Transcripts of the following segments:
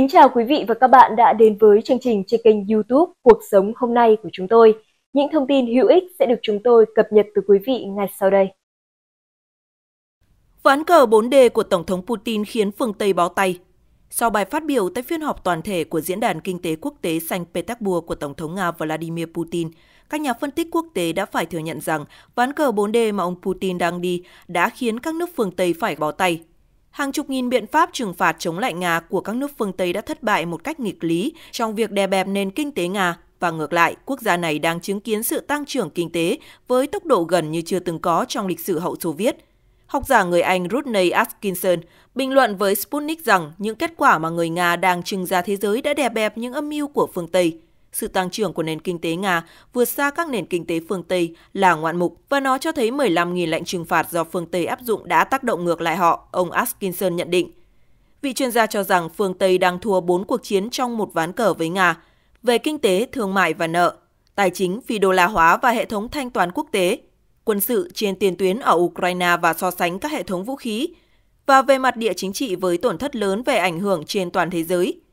Kính chào quý vị và các bạn đã đến với chương trình trên kênh youtube Cuộc Sống Hôm Nay của chúng tôi. Những thông tin hữu ích sẽ được chúng tôi cập nhật từ quý vị ngay sau đây. Ván cờ 4D của Tổng thống Putin khiến phương Tây bó tay. Sau bài phát biểu tại phiên họp toàn thể của Diễn đàn Kinh tế Quốc tế Xanh Petersburg của Tổng thống Nga Vladimir Putin, các nhà phân tích quốc tế đã phải thừa nhận rằng ván cờ 4D mà ông Putin đang đi đã khiến các nước phương Tây phải bó tay Hàng chục nghìn biện pháp trừng phạt chống lại Nga của các nước phương Tây đã thất bại một cách nghịch lý trong việc đè bẹp nền kinh tế Nga và ngược lại, quốc gia này đang chứng kiến sự tăng trưởng kinh tế với tốc độ gần như chưa từng có trong lịch sử hậu Xô Viết. Học giả người Anh Rodney Atkinson bình luận với Sputnik rằng những kết quả mà người Nga đang trưng ra thế giới đã đè bẹp những âm mưu của phương Tây – sự tăng trưởng của nền kinh tế Nga vượt xa các nền kinh tế phương Tây là ngoạn mục và nó cho thấy 15.000 lệnh trừng phạt do phương Tây áp dụng đã tác động ngược lại họ, ông Askinson nhận định. Vị chuyên gia cho rằng phương Tây đang thua 4 cuộc chiến trong một ván cờ với Nga về kinh tế, thương mại và nợ, tài chính phi đô la hóa và hệ thống thanh toán quốc tế, quân sự trên tiền tuyến ở Ukraine và so sánh các hệ thống vũ khí, và về mặt địa chính trị với tổn thất lớn về ảnh hưởng trên toàn thế giới –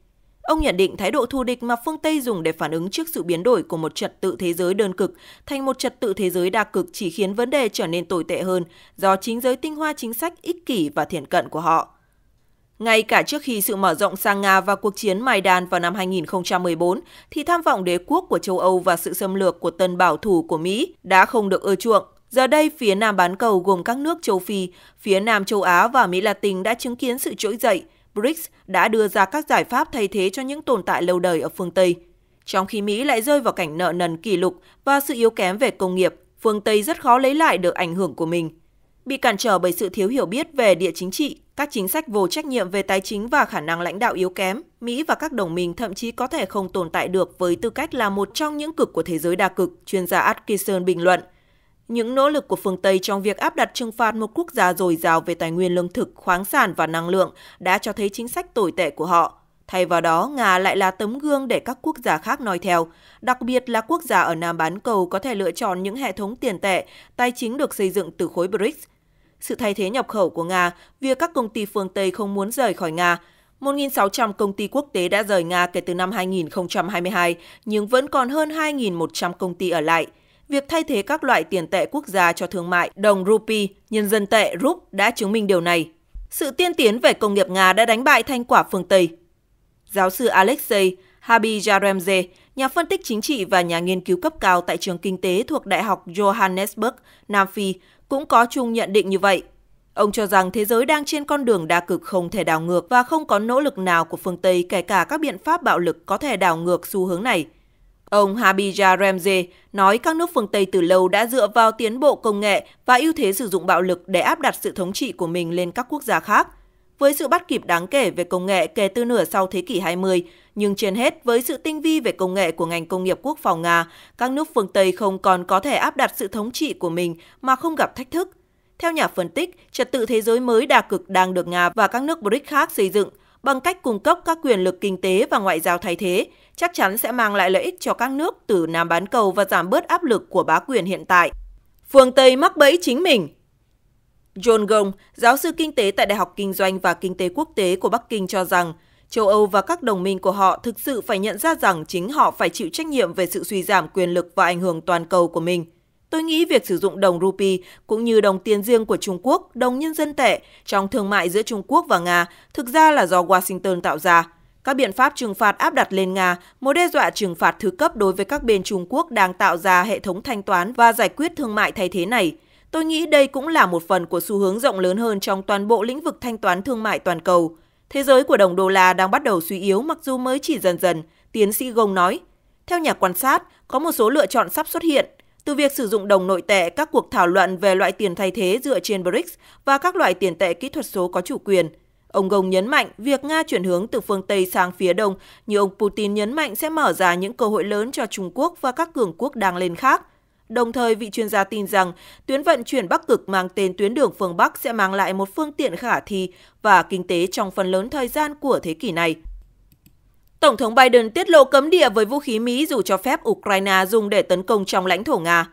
Ông nhận định thái độ thù địch mà phương Tây dùng để phản ứng trước sự biến đổi của một trật tự thế giới đơn cực thành một trật tự thế giới đa cực chỉ khiến vấn đề trở nên tồi tệ hơn do chính giới tinh hoa chính sách ích kỷ và thiển cận của họ. Ngay cả trước khi sự mở rộng sang Nga và cuộc chiến Maidan vào năm 2014, thì tham vọng đế quốc của châu Âu và sự xâm lược của tân bảo thủ của Mỹ đã không được ưa chuộng. Giờ đây, phía Nam bán cầu gồm các nước châu Phi, phía Nam châu Á và Mỹ Latin đã chứng kiến sự trỗi dậy – BRICS đã đưa ra các giải pháp thay thế cho những tồn tại lâu đời ở phương Tây. Trong khi Mỹ lại rơi vào cảnh nợ nần kỷ lục và sự yếu kém về công nghiệp, phương Tây rất khó lấy lại được ảnh hưởng của mình. Bị cản trở bởi sự thiếu hiểu biết về địa chính trị, các chính sách vô trách nhiệm về tài chính và khả năng lãnh đạo yếu kém, Mỹ và các đồng minh thậm chí có thể không tồn tại được với tư cách là một trong những cực của thế giới đa cực, chuyên gia Atkinson bình luận – những nỗ lực của phương Tây trong việc áp đặt trừng phạt một quốc gia dồi dào về tài nguyên lương thực, khoáng sản và năng lượng đã cho thấy chính sách tồi tệ của họ. Thay vào đó, Nga lại là tấm gương để các quốc gia khác noi theo, đặc biệt là quốc gia ở Nam bán cầu có thể lựa chọn những hệ thống tiền tệ, tài chính được xây dựng từ khối BRICS. Sự thay thế nhập khẩu của Nga, việc các công ty phương Tây không muốn rời khỏi Nga, 1.600 công ty quốc tế đã rời Nga kể từ năm 2022, nhưng vẫn còn hơn 2.100 công ty ở lại – Việc thay thế các loại tiền tệ quốc gia cho thương mại đồng rupee, nhân dân tệ rup đã chứng minh điều này. Sự tiên tiến về công nghiệp Nga đã đánh bại thành quả phương Tây. Giáo sư Alexei Habijaremze, nhà phân tích chính trị và nhà nghiên cứu cấp cao tại trường kinh tế thuộc Đại học Johannesburg, Nam Phi, cũng có chung nhận định như vậy. Ông cho rằng thế giới đang trên con đường đa cực không thể đảo ngược và không có nỗ lực nào của phương Tây kể cả các biện pháp bạo lực có thể đảo ngược xu hướng này – Ông Habija Ramsey nói các nước phương Tây từ lâu đã dựa vào tiến bộ công nghệ và ưu thế sử dụng bạo lực để áp đặt sự thống trị của mình lên các quốc gia khác. Với sự bắt kịp đáng kể về công nghệ kể từ nửa sau thế kỷ 20, nhưng trên hết với sự tinh vi về công nghệ của ngành công nghiệp quốc phòng Nga, các nước phương Tây không còn có thể áp đặt sự thống trị của mình mà không gặp thách thức. Theo nhà phân tích, trật tự thế giới mới đa cực đang được Nga và các nước BRICS khác xây dựng bằng cách cung cấp các quyền lực kinh tế và ngoại giao thay thế, chắc chắn sẽ mang lại lợi ích cho các nước từ Nam bán cầu và giảm bớt áp lực của bá quyền hiện tại. Phương Tây mắc bẫy chính mình John Gong, giáo sư kinh tế tại Đại học Kinh doanh và Kinh tế Quốc tế của Bắc Kinh cho rằng, châu Âu và các đồng minh của họ thực sự phải nhận ra rằng chính họ phải chịu trách nhiệm về sự suy giảm quyền lực và ảnh hưởng toàn cầu của mình. Tôi nghĩ việc sử dụng đồng rupee cũng như đồng tiền riêng của Trung Quốc, đồng nhân dân tệ trong thương mại giữa Trung Quốc và Nga thực ra là do Washington tạo ra. Các biện pháp trừng phạt áp đặt lên Nga, mối đe dọa trừng phạt thứ cấp đối với các bên Trung Quốc đang tạo ra hệ thống thanh toán và giải quyết thương mại thay thế này. Tôi nghĩ đây cũng là một phần của xu hướng rộng lớn hơn trong toàn bộ lĩnh vực thanh toán thương mại toàn cầu. Thế giới của đồng đô la đang bắt đầu suy yếu mặc dù mới chỉ dần dần, tiến sĩ Gông nói. Theo nhà quan sát, có một số lựa chọn sắp xuất hiện. Từ việc sử dụng đồng nội tệ, các cuộc thảo luận về loại tiền thay thế dựa trên BRICS và các loại tiền tệ kỹ thuật số có chủ quyền – Ông Gong nhấn mạnh việc Nga chuyển hướng từ phương Tây sang phía Đông, như ông Putin nhấn mạnh sẽ mở ra những cơ hội lớn cho Trung Quốc và các cường quốc đang lên khác. Đồng thời, vị chuyên gia tin rằng tuyến vận chuyển Bắc Cực mang tên tuyến đường phương Bắc sẽ mang lại một phương tiện khả thi và kinh tế trong phần lớn thời gian của thế kỷ này. Tổng thống Biden tiết lộ cấm địa với vũ khí Mỹ dù cho phép Ukraine dùng để tấn công trong lãnh thổ Nga.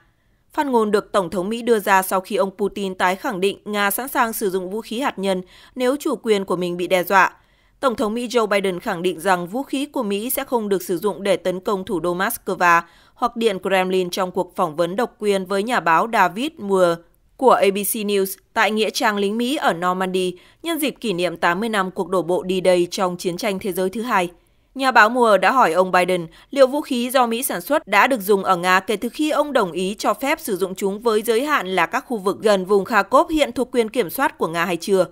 Phát ngôn được Tổng thống Mỹ đưa ra sau khi ông Putin tái khẳng định Nga sẵn sàng sử dụng vũ khí hạt nhân nếu chủ quyền của mình bị đe dọa. Tổng thống Mỹ Joe Biden khẳng định rằng vũ khí của Mỹ sẽ không được sử dụng để tấn công thủ đô Moscow hoặc điện Kremlin trong cuộc phỏng vấn độc quyền với nhà báo David Moore của ABC News tại Nghĩa trang lính Mỹ ở Normandy nhân dịp kỷ niệm 80 năm cuộc đổ bộ đi đây trong chiến tranh thế giới thứ hai – Nhà báo Mùa đã hỏi ông Biden liệu vũ khí do Mỹ sản xuất đã được dùng ở Nga kể từ khi ông đồng ý cho phép sử dụng chúng với giới hạn là các khu vực gần vùng Kharkov hiện thuộc quyền kiểm soát của Nga hay chưa.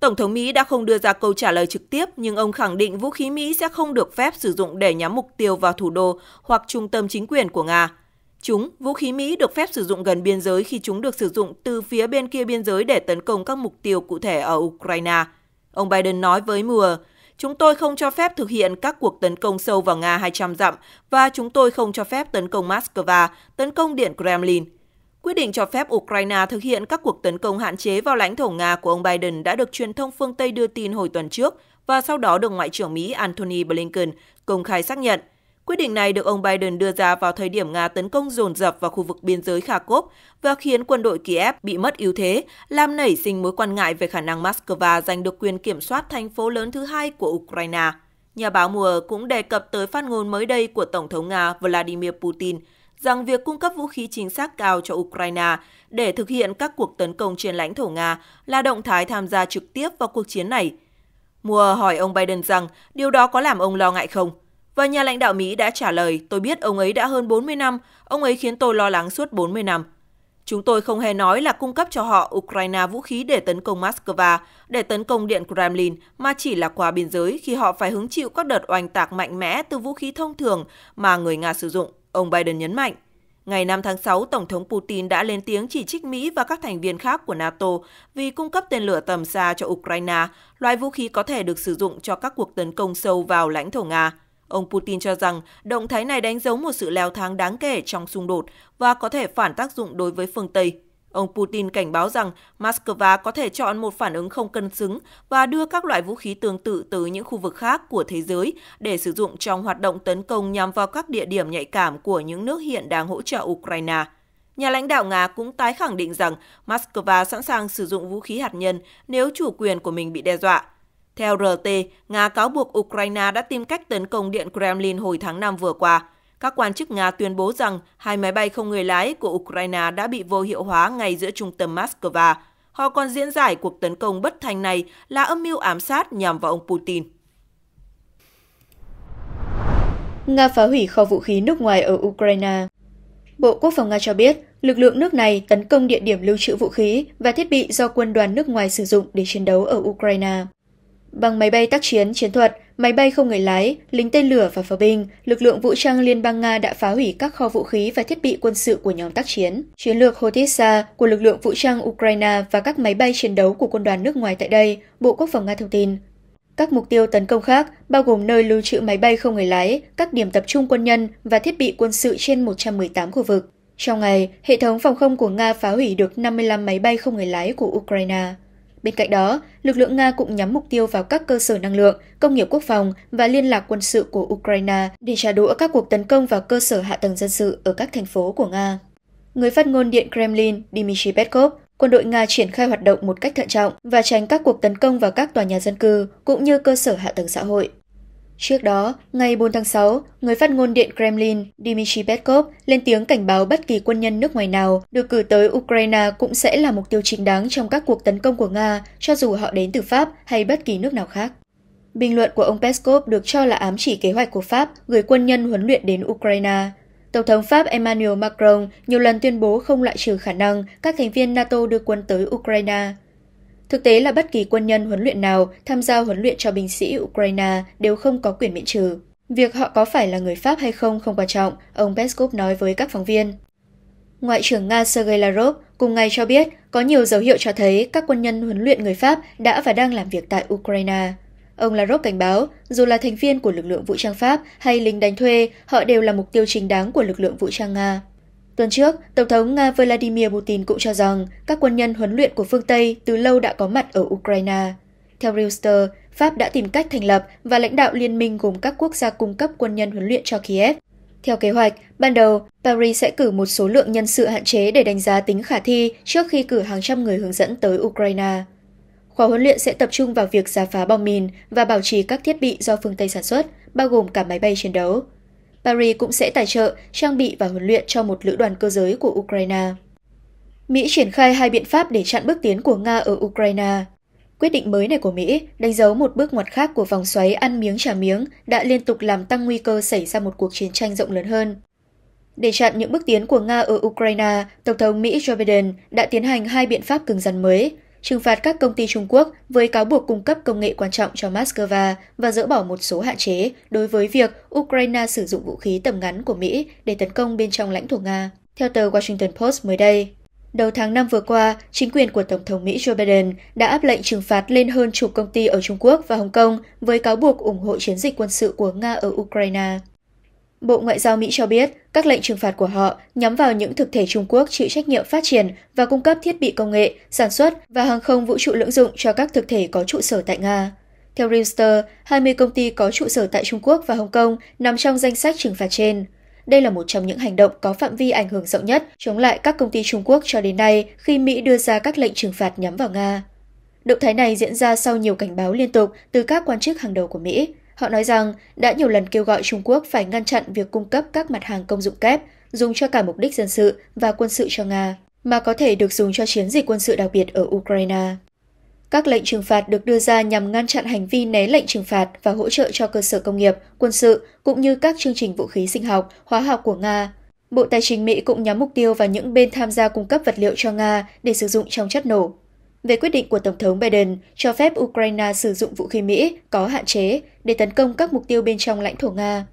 Tổng thống Mỹ đã không đưa ra câu trả lời trực tiếp, nhưng ông khẳng định vũ khí Mỹ sẽ không được phép sử dụng để nhắm mục tiêu vào thủ đô hoặc trung tâm chính quyền của Nga. Chúng, vũ khí Mỹ được phép sử dụng gần biên giới khi chúng được sử dụng từ phía bên kia biên giới để tấn công các mục tiêu cụ thể ở Ukraine. Ông Biden nói với Moore, Chúng tôi không cho phép thực hiện các cuộc tấn công sâu vào Nga 200 dặm và chúng tôi không cho phép tấn công Moscow, tấn công Điện Kremlin. Quyết định cho phép Ukraine thực hiện các cuộc tấn công hạn chế vào lãnh thổ Nga của ông Biden đã được truyền thông phương Tây đưa tin hồi tuần trước và sau đó được Ngoại trưởng Mỹ Antony Blinken công khai xác nhận – Quyết định này được ông Biden đưa ra vào thời điểm Nga tấn công dồn dập vào khu vực biên giới Kharkov và khiến quân đội Kiev bị mất ưu thế, làm nảy sinh mối quan ngại về khả năng Moscow giành được quyền kiểm soát thành phố lớn thứ hai của Ukraine. Nhà báo Mùa cũng đề cập tới phát ngôn mới đây của Tổng thống Nga Vladimir Putin rằng việc cung cấp vũ khí chính xác cao cho Ukraine để thực hiện các cuộc tấn công trên lãnh thổ Nga là động thái tham gia trực tiếp vào cuộc chiến này. Mùa hỏi ông Biden rằng điều đó có làm ông lo ngại không? Và nhà lãnh đạo Mỹ đã trả lời, tôi biết ông ấy đã hơn 40 năm, ông ấy khiến tôi lo lắng suốt 40 năm. Chúng tôi không hề nói là cung cấp cho họ Ukraine vũ khí để tấn công Moscow, để tấn công Điện Kremlin, mà chỉ là qua biên giới khi họ phải hứng chịu các đợt oanh tạc mạnh mẽ từ vũ khí thông thường mà người Nga sử dụng, ông Biden nhấn mạnh. Ngày 5 tháng 6, Tổng thống Putin đã lên tiếng chỉ trích Mỹ và các thành viên khác của NATO vì cung cấp tên lửa tầm xa cho Ukraine, loại vũ khí có thể được sử dụng cho các cuộc tấn công sâu vào lãnh thổ Nga. Ông Putin cho rằng động thái này đánh dấu một sự leo thang đáng kể trong xung đột và có thể phản tác dụng đối với phương Tây. Ông Putin cảnh báo rằng Moscow có thể chọn một phản ứng không cân xứng và đưa các loại vũ khí tương tự tới những khu vực khác của thế giới để sử dụng trong hoạt động tấn công nhằm vào các địa điểm nhạy cảm của những nước hiện đang hỗ trợ Ukraine. Nhà lãnh đạo Nga cũng tái khẳng định rằng Moscow sẵn sàng sử dụng vũ khí hạt nhân nếu chủ quyền của mình bị đe dọa – theo RT, Nga cáo buộc Ukraine đã tìm cách tấn công điện Kremlin hồi tháng 5 vừa qua. Các quan chức Nga tuyên bố rằng hai máy bay không người lái của Ukraine đã bị vô hiệu hóa ngay giữa trung tâm Moscow. Họ còn diễn giải cuộc tấn công bất thành này là âm mưu ám sát nhằm vào ông Putin. Nga phá hủy kho vũ khí nước ngoài ở Ukraine. Bộ Quốc phòng Nga cho biết, lực lượng nước này tấn công địa điểm lưu trữ vũ khí và thiết bị do quân đoàn nước ngoài sử dụng để chiến đấu ở Ukraine. Bằng máy bay tác chiến, chiến thuật, máy bay không người lái, lính tên lửa và pháo binh, lực lượng vũ trang Liên bang Nga đã phá hủy các kho vũ khí và thiết bị quân sự của nhóm tác chiến. Chiến lược Hotissa của lực lượng vũ trang Ukraine và các máy bay chiến đấu của quân đoàn nước ngoài tại đây, Bộ Quốc phòng Nga thông tin. Các mục tiêu tấn công khác bao gồm nơi lưu trữ máy bay không người lái, các điểm tập trung quân nhân và thiết bị quân sự trên 118 khu vực. Trong ngày, hệ thống phòng không của Nga phá hủy được 55 máy bay không người lái của Ukraine. Bên cạnh đó, lực lượng Nga cũng nhắm mục tiêu vào các cơ sở năng lượng, công nghiệp quốc phòng và liên lạc quân sự của Ukraine để trả đũa các cuộc tấn công vào cơ sở hạ tầng dân sự ở các thành phố của Nga. Người phát ngôn Điện Kremlin Dmitry Peskov quân đội Nga triển khai hoạt động một cách thận trọng và tránh các cuộc tấn công vào các tòa nhà dân cư cũng như cơ sở hạ tầng xã hội. Trước đó, ngày 4 tháng 6, người phát ngôn Điện Kremlin Dmitry Peskov lên tiếng cảnh báo bất kỳ quân nhân nước ngoài nào được cử tới Ukraine cũng sẽ là mục tiêu chính đáng trong các cuộc tấn công của Nga, cho dù họ đến từ Pháp hay bất kỳ nước nào khác. Bình luận của ông Peskov được cho là ám chỉ kế hoạch của Pháp gửi quân nhân huấn luyện đến Ukraine. Tổng thống Pháp Emmanuel Macron nhiều lần tuyên bố không loại trừ khả năng các thành viên NATO đưa quân tới Ukraine. Thực tế là bất kỳ quân nhân huấn luyện nào tham gia huấn luyện cho binh sĩ Ukraine đều không có quyền miễn trừ. Việc họ có phải là người Pháp hay không không quan trọng, ông Peskov nói với các phóng viên. Ngoại trưởng Nga Sergei Lavrov cùng ngày cho biết có nhiều dấu hiệu cho thấy các quân nhân huấn luyện người Pháp đã và đang làm việc tại Ukraine. Ông Lavrov cảnh báo, dù là thành viên của lực lượng vũ trang Pháp hay lính đánh thuê, họ đều là mục tiêu chính đáng của lực lượng vũ trang Nga. Tuần trước, Tổng thống Nga Vladimir Putin cũng cho rằng các quân nhân huấn luyện của phương Tây từ lâu đã có mặt ở Ukraine. Theo Reuters, Pháp đã tìm cách thành lập và lãnh đạo liên minh gồm các quốc gia cung cấp quân nhân huấn luyện cho Kiev. Theo kế hoạch, ban đầu, Paris sẽ cử một số lượng nhân sự hạn chế để đánh giá tính khả thi trước khi cử hàng trăm người hướng dẫn tới Ukraine. Khóa huấn luyện sẽ tập trung vào việc giả phá bom mìn và bảo trì các thiết bị do phương Tây sản xuất, bao gồm cả máy bay chiến đấu. Paris cũng sẽ tài trợ, trang bị và huấn luyện cho một lữ đoàn cơ giới của Ukraine. Mỹ triển khai hai biện pháp để chặn bước tiến của Nga ở Ukraine. Quyết định mới này của Mỹ đánh dấu một bước ngoặt khác của vòng xoáy ăn miếng trả miếng đã liên tục làm tăng nguy cơ xảy ra một cuộc chiến tranh rộng lớn hơn. Để chặn những bước tiến của Nga ở Ukraine, Tổng thống Mỹ Joe Biden đã tiến hành hai biện pháp cứng rắn mới, trừng phạt các công ty Trung Quốc với cáo buộc cung cấp công nghệ quan trọng cho Moscow và dỡ bỏ một số hạn chế đối với việc Ukraine sử dụng vũ khí tầm ngắn của Mỹ để tấn công bên trong lãnh thổ Nga, theo tờ Washington Post mới đây. Đầu tháng 5 vừa qua, chính quyền của Tổng thống Mỹ Joe Biden đã áp lệnh trừng phạt lên hơn chục công ty ở Trung Quốc và Hồng Kông với cáo buộc ủng hộ chiến dịch quân sự của Nga ở Ukraine. Bộ Ngoại giao Mỹ cho biết các lệnh trừng phạt của họ nhắm vào những thực thể Trung Quốc chịu trách nhiệm phát triển và cung cấp thiết bị công nghệ, sản xuất và hàng không vũ trụ lưỡng dụng cho các thực thể có trụ sở tại Nga. Theo Reuters, 20 công ty có trụ sở tại Trung Quốc và Hồng Kông nằm trong danh sách trừng phạt trên. Đây là một trong những hành động có phạm vi ảnh hưởng rộng nhất chống lại các công ty Trung Quốc cho đến nay khi Mỹ đưa ra các lệnh trừng phạt nhắm vào Nga. Động thái này diễn ra sau nhiều cảnh báo liên tục từ các quan chức hàng đầu của Mỹ. Họ nói rằng đã nhiều lần kêu gọi Trung Quốc phải ngăn chặn việc cung cấp các mặt hàng công dụng kép dùng cho cả mục đích dân sự và quân sự cho Nga, mà có thể được dùng cho chiến dịch quân sự đặc biệt ở Ukraine. Các lệnh trừng phạt được đưa ra nhằm ngăn chặn hành vi né lệnh trừng phạt và hỗ trợ cho cơ sở công nghiệp, quân sự cũng như các chương trình vũ khí sinh học, hóa học của Nga. Bộ Tài chính Mỹ cũng nhắm mục tiêu vào những bên tham gia cung cấp vật liệu cho Nga để sử dụng trong chất nổ về quyết định của Tổng thống Biden cho phép Ukraine sử dụng vũ khí Mỹ có hạn chế để tấn công các mục tiêu bên trong lãnh thổ Nga.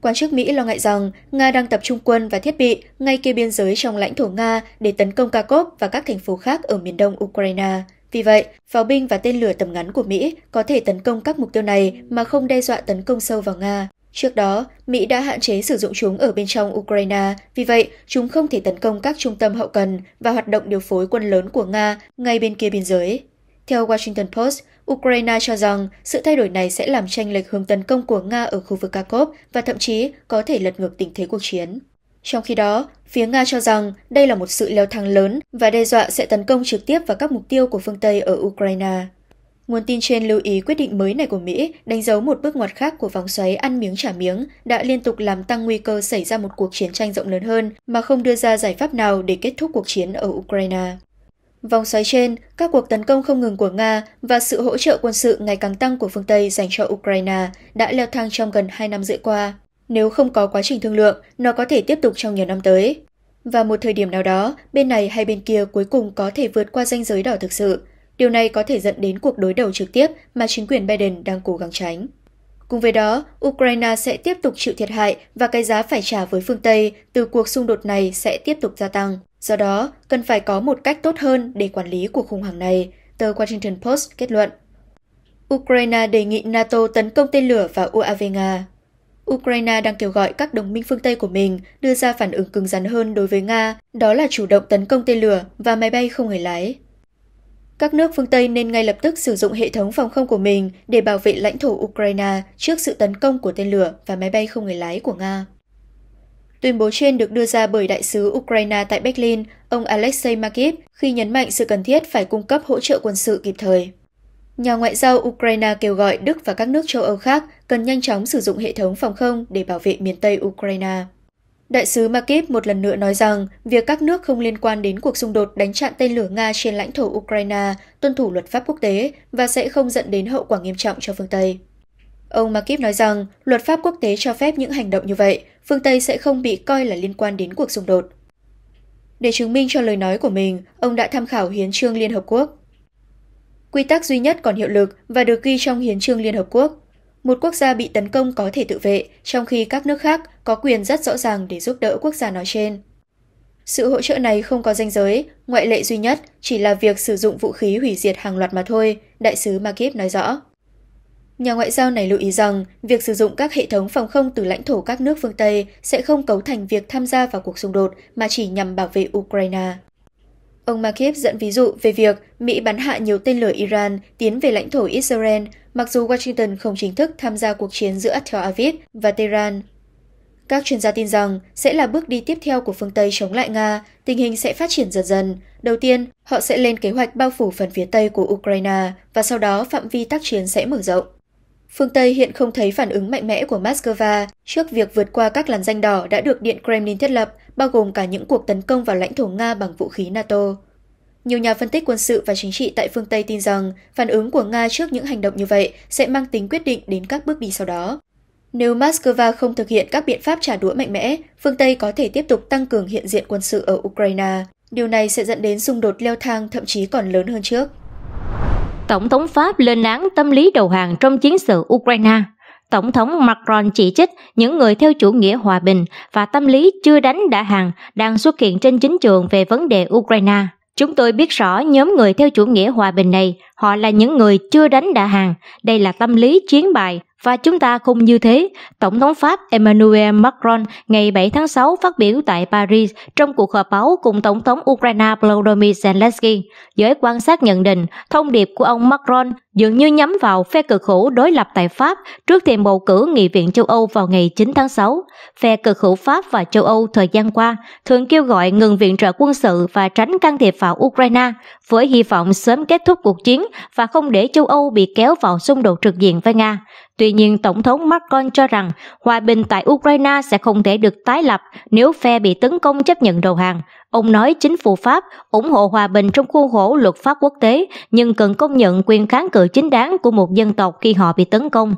Quan chức Mỹ lo ngại rằng Nga đang tập trung quân và thiết bị ngay kia biên giới trong lãnh thổ Nga để tấn công Kharkov và các thành phố khác ở miền đông Ukraine. Vì vậy, pháo binh và tên lửa tầm ngắn của Mỹ có thể tấn công các mục tiêu này mà không đe dọa tấn công sâu vào Nga. Trước đó, Mỹ đã hạn chế sử dụng chúng ở bên trong Ukraine, vì vậy chúng không thể tấn công các trung tâm hậu cần và hoạt động điều phối quân lớn của Nga ngay bên kia biên giới. Theo Washington Post, Ukraine cho rằng sự thay đổi này sẽ làm tranh lệch hướng tấn công của Nga ở khu vực Kharkov và thậm chí có thể lật ngược tình thế cuộc chiến. Trong khi đó, phía Nga cho rằng đây là một sự leo thang lớn và đe dọa sẽ tấn công trực tiếp vào các mục tiêu của phương Tây ở Ukraine. Nguồn tin trên lưu ý quyết định mới này của Mỹ đánh dấu một bước ngoặt khác của vòng xoáy ăn miếng trả miếng đã liên tục làm tăng nguy cơ xảy ra một cuộc chiến tranh rộng lớn hơn mà không đưa ra giải pháp nào để kết thúc cuộc chiến ở Ukraine. Vòng xoáy trên, các cuộc tấn công không ngừng của Nga và sự hỗ trợ quân sự ngày càng tăng của phương Tây dành cho Ukraine đã leo thang trong gần 2 năm rưỡi qua. Nếu không có quá trình thương lượng, nó có thể tiếp tục trong nhiều năm tới. Và một thời điểm nào đó, bên này hay bên kia cuối cùng có thể vượt qua ranh giới đỏ thực sự – Điều này có thể dẫn đến cuộc đối đầu trực tiếp mà chính quyền Biden đang cố gắng tránh. Cùng với đó, Ukraine sẽ tiếp tục chịu thiệt hại và cái giá phải trả với phương Tây từ cuộc xung đột này sẽ tiếp tục gia tăng. Do đó, cần phải có một cách tốt hơn để quản lý cuộc khủng hoảng này, tờ Washington Post kết luận. Ukraine đề nghị NATO tấn công tên lửa vào UAV Nga. Ukraine đang kêu gọi các đồng minh phương Tây của mình đưa ra phản ứng cứng rắn hơn đối với Nga, đó là chủ động tấn công tên lửa và máy bay không người lái. Các nước phương Tây nên ngay lập tức sử dụng hệ thống phòng không của mình để bảo vệ lãnh thổ Ukraine trước sự tấn công của tên lửa và máy bay không người lái của Nga. Tuyên bố trên được đưa ra bởi đại sứ Ukraine tại Berlin, ông Alexei Makiv, khi nhấn mạnh sự cần thiết phải cung cấp hỗ trợ quân sự kịp thời. Nhà ngoại giao Ukraine kêu gọi Đức và các nước châu Âu khác cần nhanh chóng sử dụng hệ thống phòng không để bảo vệ miền Tây Ukraine. Đại sứ Makip một lần nữa nói rằng việc các nước không liên quan đến cuộc xung đột đánh chặn tên lửa Nga trên lãnh thổ Ukraine tuân thủ luật pháp quốc tế và sẽ không dẫn đến hậu quả nghiêm trọng cho phương Tây. Ông Makip nói rằng luật pháp quốc tế cho phép những hành động như vậy, phương Tây sẽ không bị coi là liên quan đến cuộc xung đột. Để chứng minh cho lời nói của mình, ông đã tham khảo Hiến trương Liên Hợp Quốc. Quy tắc duy nhất còn hiệu lực và được ghi trong Hiến trương Liên Hợp Quốc một quốc gia bị tấn công có thể tự vệ, trong khi các nước khác có quyền rất rõ ràng để giúp đỡ quốc gia nói trên. Sự hỗ trợ này không có danh giới, ngoại lệ duy nhất chỉ là việc sử dụng vũ khí hủy diệt hàng loạt mà thôi, đại sứ Makip nói rõ. Nhà ngoại giao này lưu ý rằng, việc sử dụng các hệ thống phòng không từ lãnh thổ các nước phương Tây sẽ không cấu thành việc tham gia vào cuộc xung đột mà chỉ nhằm bảo vệ Ukraine. Ông Makip dẫn ví dụ về việc Mỹ bắn hạ nhiều tên lửa Iran tiến về lãnh thổ Israel mặc dù Washington không chính thức tham gia cuộc chiến giữa Tel Aviv và Tehran. Các chuyên gia tin rằng sẽ là bước đi tiếp theo của phương Tây chống lại Nga, tình hình sẽ phát triển dần dần. Đầu tiên, họ sẽ lên kế hoạch bao phủ phần phía Tây của Ukraine và sau đó phạm vi tác chiến sẽ mở rộng. Phương Tây hiện không thấy phản ứng mạnh mẽ của Moscow trước việc vượt qua các làn danh đỏ đã được Điện Kremlin thiết lập, bao gồm cả những cuộc tấn công vào lãnh thổ Nga bằng vũ khí NATO. Nhiều nhà phân tích quân sự và chính trị tại phương Tây tin rằng phản ứng của Nga trước những hành động như vậy sẽ mang tính quyết định đến các bước đi sau đó. Nếu Moscow không thực hiện các biện pháp trả đũa mạnh mẽ, phương Tây có thể tiếp tục tăng cường hiện diện quân sự ở Ukraine. Điều này sẽ dẫn đến xung đột leo thang thậm chí còn lớn hơn trước. Tổng thống Pháp lên án tâm lý đầu hàng trong chiến sự Ukraine. Tổng thống Macron chỉ trích những người theo chủ nghĩa hòa bình và tâm lý chưa đánh đã hàng đang xuất hiện trên chính trường về vấn đề Ukraine. Chúng tôi biết rõ nhóm người theo chủ nghĩa hòa bình này, họ là những người chưa đánh đã hàng, đây là tâm lý chiến bài, và chúng ta không như thế, Tổng thống Pháp Emmanuel Macron ngày 7 tháng 6 phát biểu tại Paris trong cuộc họp báo cùng Tổng thống Ukraine Volodymyr Zelensky. Giới quan sát nhận định, thông điệp của ông Macron dường như nhắm vào phe cực hữu đối lập tại Pháp trước thềm bầu cử Nghị viện châu Âu vào ngày 9 tháng 6. Phe cực hữu Pháp và châu Âu thời gian qua thường kêu gọi ngừng viện trợ quân sự và tránh can thiệp vào Ukraine với hy vọng sớm kết thúc cuộc chiến và không để châu Âu bị kéo vào xung đột trực diện với Nga. Tuy nhiên, Tổng thống Macron cho rằng hòa bình tại Ukraine sẽ không thể được tái lập nếu phe bị tấn công chấp nhận đầu hàng. Ông nói chính phủ Pháp ủng hộ hòa bình trong khuôn khổ luật pháp quốc tế, nhưng cần công nhận quyền kháng cự chính đáng của một dân tộc khi họ bị tấn công.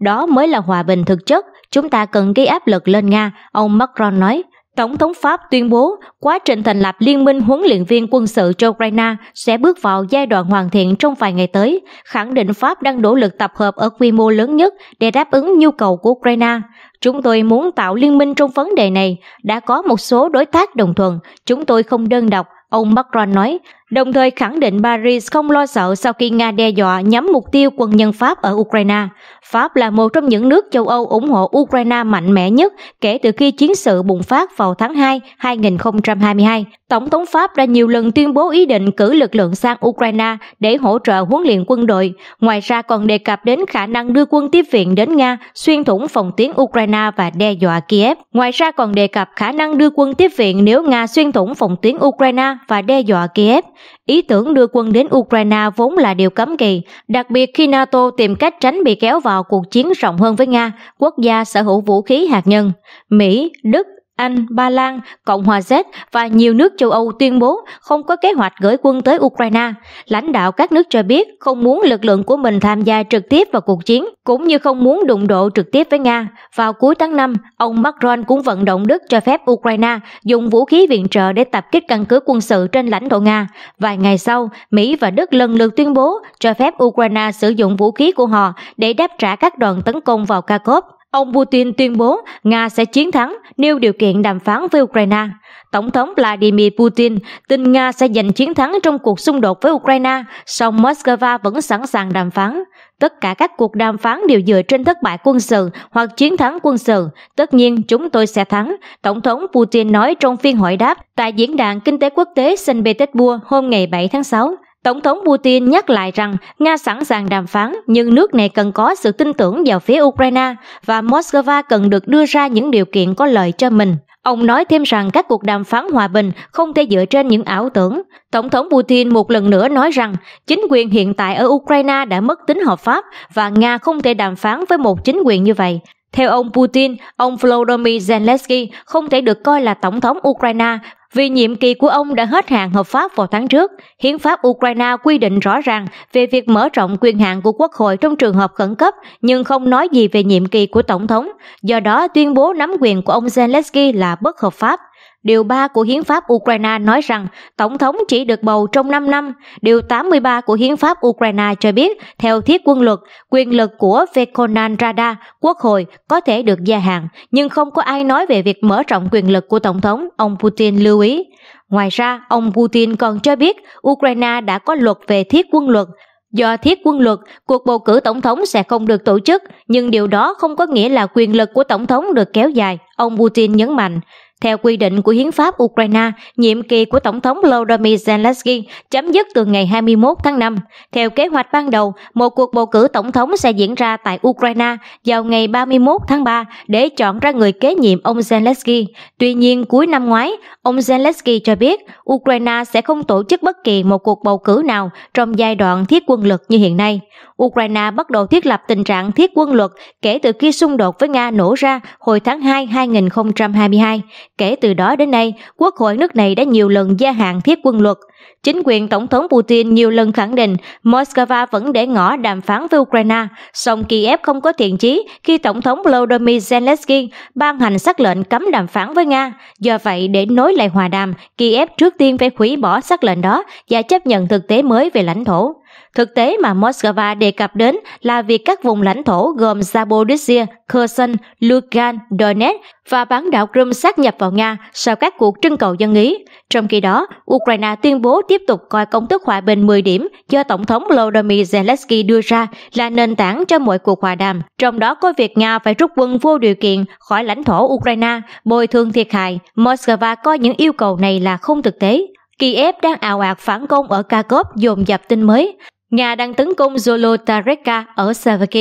Đó mới là hòa bình thực chất, chúng ta cần gây áp lực lên Nga, ông Macron nói. Tổng thống Pháp tuyên bố quá trình thành lập Liên minh huấn luyện viên quân sự cho Ukraine sẽ bước vào giai đoạn hoàn thiện trong vài ngày tới, khẳng định Pháp đang nỗ lực tập hợp ở quy mô lớn nhất để đáp ứng nhu cầu của Ukraine. Chúng tôi muốn tạo liên minh trong vấn đề này, đã có một số đối tác đồng thuận, chúng tôi không đơn độc, ông Macron nói, đồng thời khẳng định Paris không lo sợ sau khi Nga đe dọa nhắm mục tiêu quân nhân Pháp ở Ukraine. Pháp là một trong những nước châu Âu ủng hộ Ukraine mạnh mẽ nhất kể từ khi chiến sự bùng phát vào tháng 2 2022. Tổng thống Pháp đã nhiều lần tuyên bố ý định cử lực lượng sang Ukraine để hỗ trợ huấn luyện quân đội. Ngoài ra còn đề cập đến khả năng đưa quân tiếp viện đến Nga, xuyên thủng phòng tuyến Ukraine và đe dọa Kiev. Ngoài ra còn đề cập khả năng đưa quân tiếp viện nếu Nga xuyên thủng phòng tuyến Ukraine và đe dọa Kiev. Ý tưởng đưa quân đến Ukraine vốn là điều cấm kỵ, đặc biệt khi NATO tìm cách tránh bị kéo vào cuộc chiến rộng hơn với Nga, quốc gia sở hữu vũ khí hạt nhân. Mỹ, Đức, anh, Ba Lan, Cộng hòa Séc và nhiều nước châu Âu tuyên bố không có kế hoạch gửi quân tới Ukraine. Lãnh đạo các nước cho biết không muốn lực lượng của mình tham gia trực tiếp vào cuộc chiến, cũng như không muốn đụng độ trực tiếp với Nga. Vào cuối tháng 5, ông Macron cũng vận động Đức cho phép Ukraine dùng vũ khí viện trợ để tập kích căn cứ quân sự trên lãnh thổ Nga. Vài ngày sau, Mỹ và Đức lần lượt tuyên bố cho phép Ukraine sử dụng vũ khí của họ để đáp trả các đoàn tấn công vào Kharkov. Ông Putin tuyên bố Nga sẽ chiến thắng, nêu điều kiện đàm phán với Ukraine. Tổng thống Vladimir Putin tin Nga sẽ giành chiến thắng trong cuộc xung đột với Ukraine, song Moscow vẫn sẵn sàng đàm phán. Tất cả các cuộc đàm phán đều dựa trên thất bại quân sự hoặc chiến thắng quân sự. Tất nhiên, chúng tôi sẽ thắng, Tổng thống Putin nói trong phiên hội đáp tại Diễn đàn Kinh tế Quốc tế St. Petersburg hôm ngày 7 tháng 6. Tổng thống Putin nhắc lại rằng Nga sẵn sàng đàm phán nhưng nước này cần có sự tin tưởng vào phía Ukraine và Moscow cần được đưa ra những điều kiện có lợi cho mình. Ông nói thêm rằng các cuộc đàm phán hòa bình không thể dựa trên những ảo tưởng. Tổng thống Putin một lần nữa nói rằng chính quyền hiện tại ở Ukraine đã mất tính hợp pháp và Nga không thể đàm phán với một chính quyền như vậy. Theo ông Putin, ông Volodymyr Zelensky không thể được coi là tổng thống Ukraine vì nhiệm kỳ của ông đã hết hạn hợp pháp vào tháng trước, hiến pháp Ukraine quy định rõ ràng về việc mở rộng quyền hạn của quốc hội trong trường hợp khẩn cấp nhưng không nói gì về nhiệm kỳ của tổng thống, do đó tuyên bố nắm quyền của ông Zelensky là bất hợp pháp. Điều 3 của Hiến pháp Ukraine nói rằng Tổng thống chỉ được bầu trong 5 năm. Điều 83 của Hiến pháp Ukraine cho biết, theo thiết quân luật, quyền lực của Verkhovna Rada, quốc hội, có thể được gia hạn, nhưng không có ai nói về việc mở rộng quyền lực của Tổng thống, ông Putin lưu ý. Ngoài ra, ông Putin còn cho biết Ukraine đã có luật về thiết quân luật, Do thiết quân luật, cuộc bầu cử tổng thống sẽ không được tổ chức, nhưng điều đó không có nghĩa là quyền lực của tổng thống được kéo dài, ông Putin nhấn mạnh. Theo quy định của Hiến pháp Ukraine, nhiệm kỳ của Tổng thống Volodymyr Zelensky chấm dứt từ ngày 21 tháng 5. Theo kế hoạch ban đầu, một cuộc bầu cử tổng thống sẽ diễn ra tại Ukraine vào ngày 31 tháng 3 để chọn ra người kế nhiệm ông Zelensky. Tuy nhiên, cuối năm ngoái, ông Zelensky cho biết Ukraine sẽ không tổ chức bất kỳ một cuộc bầu cử nào trong giai đoạn thiết quân lực như hiện nay. Ukraine bắt đầu thiết lập tình trạng thiết quân luật kể từ khi xung đột với Nga nổ ra hồi tháng 2 2022. Kể từ đó đến nay, Quốc hội nước này đã nhiều lần gia hạn thiết quân luật. Chính quyền Tổng thống Putin nhiều lần khẳng định Moscow vẫn để ngỏ đàm phán với Ukraine, song Kiev không có thiện chí khi Tổng thống Volodymyr Zelensky ban hành sắc lệnh cấm đàm phán với Nga. Do vậy, để nối lại hòa đàm, Kiev trước tiên phải hủy bỏ sắc lệnh đó và chấp nhận thực tế mới về lãnh thổ. Thực tế mà Moscow đề cập đến là việc các vùng lãnh thổ gồm Zaporizhia, Kherson, Lugan, Donetsk và bán đảo Crimea sát nhập vào Nga sau các cuộc trưng cầu dân Ý. Trong khi đó, Ukraine tuyên bố tiếp tục coi công thức hòa bình 10 điểm do Tổng thống Volodymyr Zelensky đưa ra là nền tảng cho mọi cuộc hòa đàm, trong đó có việc Nga phải rút quân vô điều kiện khỏi lãnh thổ Ukraine, bồi thường thiệt hại. Moscow coi những yêu cầu này là không thực tế. Kiev đang ào ạt phản công ở Kharkov dồn dập tin mới. Nga đang tấn công Zolotareka ở Savaki.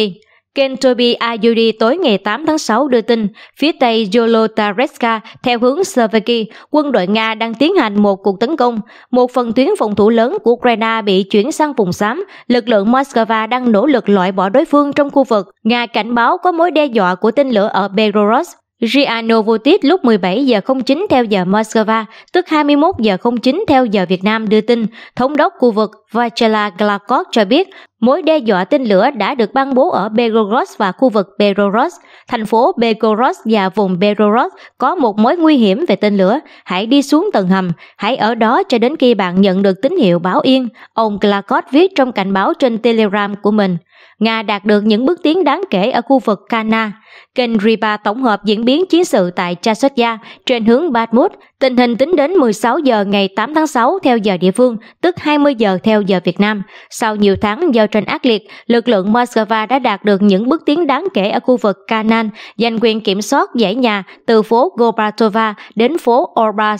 Kênh Tobi Ayudi tối ngày 8 tháng 6 đưa tin, phía tây Zolotareska theo hướng Sveki, quân đội Nga đang tiến hành một cuộc tấn công. Một phần tuyến phòng thủ lớn của Ukraine bị chuyển sang vùng xám, lực lượng Moscow đang nỗ lực loại bỏ đối phương trong khu vực. Nga cảnh báo có mối đe dọa của tên lửa ở Belarus Ria Novotit lúc 17 giờ 09 theo giờ Moscow, tức 21 giờ 09 theo giờ Việt Nam đưa tin, thống đốc khu vực Vachala Glakov cho biết mối đe dọa tên lửa đã được ban bố ở Belgorod và khu vực Belgorod. Thành phố Belgorod và vùng Belgorod có một mối nguy hiểm về tên lửa. Hãy đi xuống tầng hầm, hãy ở đó cho đến khi bạn nhận được tín hiệu báo yên, ông Glakov viết trong cảnh báo trên Telegram của mình. Nga đạt được những bước tiến đáng kể ở khu vực Kana. Kênh Riba tổng hợp diễn biến chiến sự tại Chasotya trên hướng Bakhmut, tình hình tính đến 16 giờ ngày 8 tháng 6 theo giờ địa phương, tức 20 giờ theo giờ Việt Nam. Sau nhiều tháng giao tranh ác liệt, lực lượng Moscow đã đạt được những bước tiến đáng kể ở khu vực Kanan, giành quyền kiểm soát dãy nhà từ phố Gobratova đến phố Orba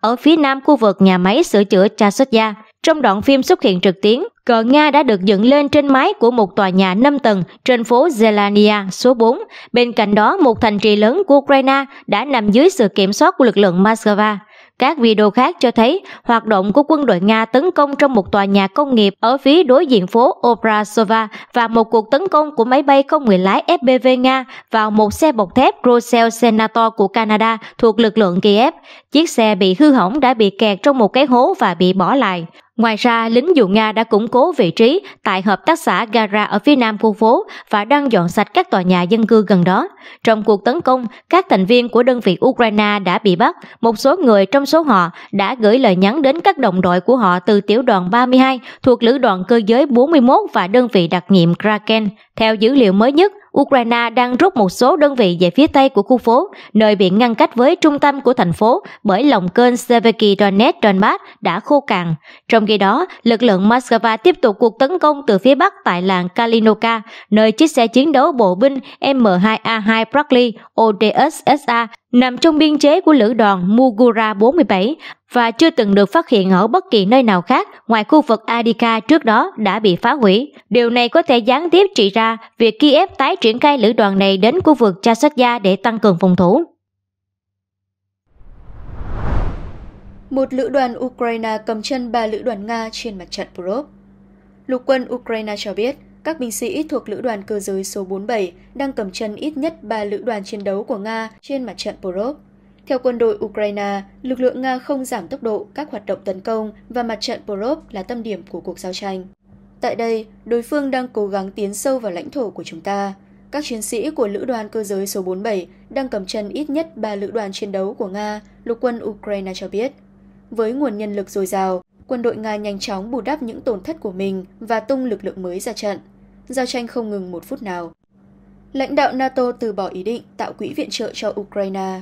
ở phía nam khu vực nhà máy sửa chữa Chasotya. Trong đoạn phim xuất hiện trực tuyến, cờ Nga đã được dựng lên trên mái của một tòa nhà 5 tầng trên phố Zelania số 4. Bên cạnh đó, một thành trì lớn của Ukraine đã nằm dưới sự kiểm soát của lực lượng Moscow. Các video khác cho thấy hoạt động của quân đội Nga tấn công trong một tòa nhà công nghiệp ở phía đối diện phố Obrazova và một cuộc tấn công của máy bay không người lái FPV Nga vào một xe bọc thép Rosel Senator của Canada thuộc lực lượng Kiev. Chiếc xe bị hư hỏng đã bị kẹt trong một cái hố và bị bỏ lại. Ngoài ra, lính dù Nga đã củng cố vị trí tại hợp tác xã Gara ở phía nam khu phố và đang dọn sạch các tòa nhà dân cư gần đó. Trong cuộc tấn công, các thành viên của đơn vị Ukraine đã bị bắt. Một số người trong số họ đã gửi lời nhắn đến các đồng đội của họ từ tiểu đoàn 32 thuộc lữ đoàn cơ giới 41 và đơn vị đặc nhiệm Kraken. Theo dữ liệu mới nhất, Ukraine đang rút một số đơn vị về phía tây của khu phố, nơi bị ngăn cách với trung tâm của thành phố bởi lòng kênh Seveky Donetsk Donbass đã khô cạn. Trong khi đó, lực lượng Moscow tiếp tục cuộc tấn công từ phía bắc tại làng Kalinoka, nơi chiếc xe chiến đấu bộ binh M2A2 Bradley ODSSA nằm trong biên chế của lữ đoàn Mugura 47 và chưa từng được phát hiện ở bất kỳ nơi nào khác ngoài khu vực Adika trước đó đã bị phá hủy. Điều này có thể gián tiếp trị ra việc Kiev tái triển khai lữ đoàn này đến khu vực Chasatya để tăng cường phòng thủ. Một lữ đoàn Ukraine cầm chân ba lữ đoàn Nga trên mặt trận Purov. Lục quân Ukraine cho biết, các binh sĩ thuộc lữ đoàn cơ giới số 47 đang cầm chân ít nhất 3 lữ đoàn chiến đấu của Nga trên mặt trận Porov. Theo quân đội Ukraine, lực lượng Nga không giảm tốc độ các hoạt động tấn công và mặt trận Porov là tâm điểm của cuộc giao tranh. Tại đây, đối phương đang cố gắng tiến sâu vào lãnh thổ của chúng ta. Các chiến sĩ của lữ đoàn cơ giới số 47 đang cầm chân ít nhất 3 lữ đoàn chiến đấu của Nga, lục quân Ukraine cho biết. Với nguồn nhân lực dồi dào, quân đội Nga nhanh chóng bù đắp những tổn thất của mình và tung lực lượng mới ra trận – Giao tranh không ngừng một phút nào. Lãnh đạo NATO từ bỏ ý định tạo quỹ viện trợ cho Ukraine.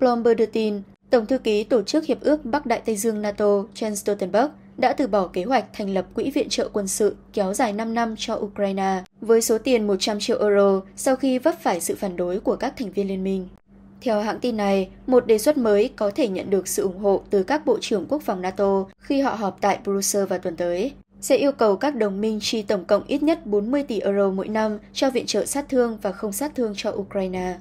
Bloomberg đưa tin, Tổng thư ký Tổ chức Hiệp ước Bắc Đại Tây Dương NATO Jens Stoltenberg đã từ bỏ kế hoạch thành lập quỹ viện trợ quân sự kéo dài 5 năm cho Ukraine với số tiền 100 triệu euro sau khi vấp phải sự phản đối của các thành viên liên minh. Theo hãng tin này, một đề xuất mới có thể nhận được sự ủng hộ từ các bộ trưởng quốc phòng NATO khi họ họp tại Brussels vào tuần tới sẽ yêu cầu các đồng minh chi tổng cộng ít nhất 40 tỷ euro mỗi năm cho viện trợ sát thương và không sát thương cho Ukraine.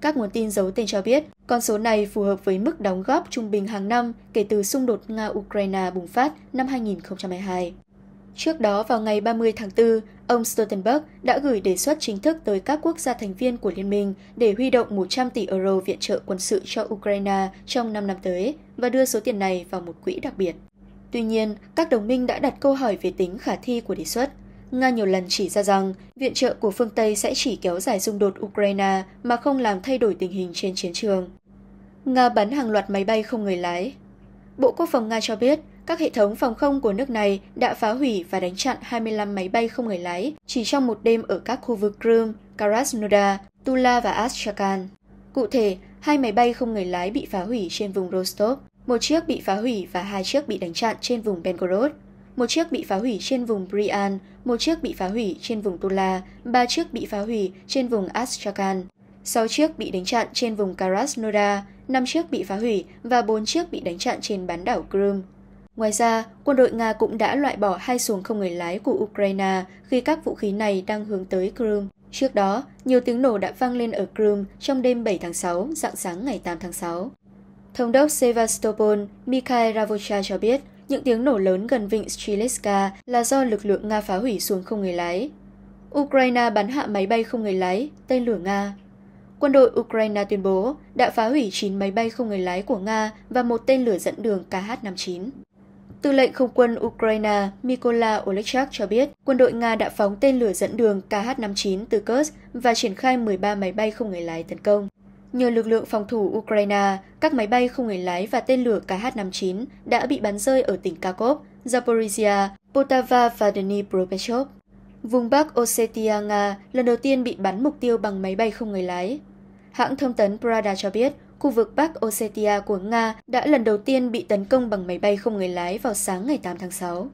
Các nguồn tin giấu tên cho biết, con số này phù hợp với mức đóng góp trung bình hàng năm kể từ xung đột Nga-Ukraine bùng phát năm 2022. Trước đó vào ngày 30 tháng 4, ông Stoltenberg đã gửi đề xuất chính thức tới các quốc gia thành viên của liên minh để huy động 100 tỷ euro viện trợ quân sự cho Ukraine trong 5 năm tới và đưa số tiền này vào một quỹ đặc biệt. Tuy nhiên, các đồng minh đã đặt câu hỏi về tính khả thi của đề xuất. Nga nhiều lần chỉ ra rằng viện trợ của phương Tây sẽ chỉ kéo dài xung đột Ukraine mà không làm thay đổi tình hình trên chiến trường. Nga bắn hàng loạt máy bay không người lái. Bộ Quốc phòng Nga cho biết, các hệ thống phòng không của nước này đã phá hủy và đánh chặn 25 máy bay không người lái chỉ trong một đêm ở các khu vực Crimea, Krasnodar, Tula và Astrakhan. Cụ thể, hai máy bay không người lái bị phá hủy trên vùng Rostov một chiếc bị phá hủy và hai chiếc bị đánh chặn trên vùng Belgorod, một chiếc bị phá hủy trên vùng Brian, một chiếc bị phá hủy trên vùng Tula, ba chiếc bị phá hủy trên vùng Astrakhan, sáu chiếc bị đánh chặn trên vùng Krasnodar, năm chiếc bị phá hủy và bốn chiếc bị đánh chặn trên bán đảo Crimea. Ngoài ra, quân đội Nga cũng đã loại bỏ hai xuồng không người lái của Ukraine khi các vũ khí này đang hướng tới Crimea. Trước đó, nhiều tiếng nổ đã vang lên ở Crimea trong đêm 7 tháng 6, dạng sáng ngày 8 tháng 6. Thống đốc Sevastopol Mikhail Ravocha cho biết những tiếng nổ lớn gần vịnh Strelitska là do lực lượng Nga phá hủy xuống không người lái. Ukraine bắn hạ máy bay không người lái, tên lửa Nga. Quân đội Ukraine tuyên bố đã phá hủy 9 máy bay không người lái của Nga và một tên lửa dẫn đường KH-59. Tư lệnh không quân Ukraine Mykola Olechak cho biết quân đội Nga đã phóng tên lửa dẫn đường KH-59 từ Kursk và triển khai 13 máy bay không người lái tấn công. Nhờ lực lượng phòng thủ Ukraine, các máy bay không người lái và tên lửa KH-59 đã bị bắn rơi ở tỉnh Kharkov, Zaporizhia, Poltava và Dnipropetrovsk. Vùng Bắc Ossetia Nga lần đầu tiên bị bắn mục tiêu bằng máy bay không người lái. Hãng thông tấn Prada cho biết, khu vực Bắc Ossetia của Nga đã lần đầu tiên bị tấn công bằng máy bay không người lái vào sáng ngày 8 tháng 6.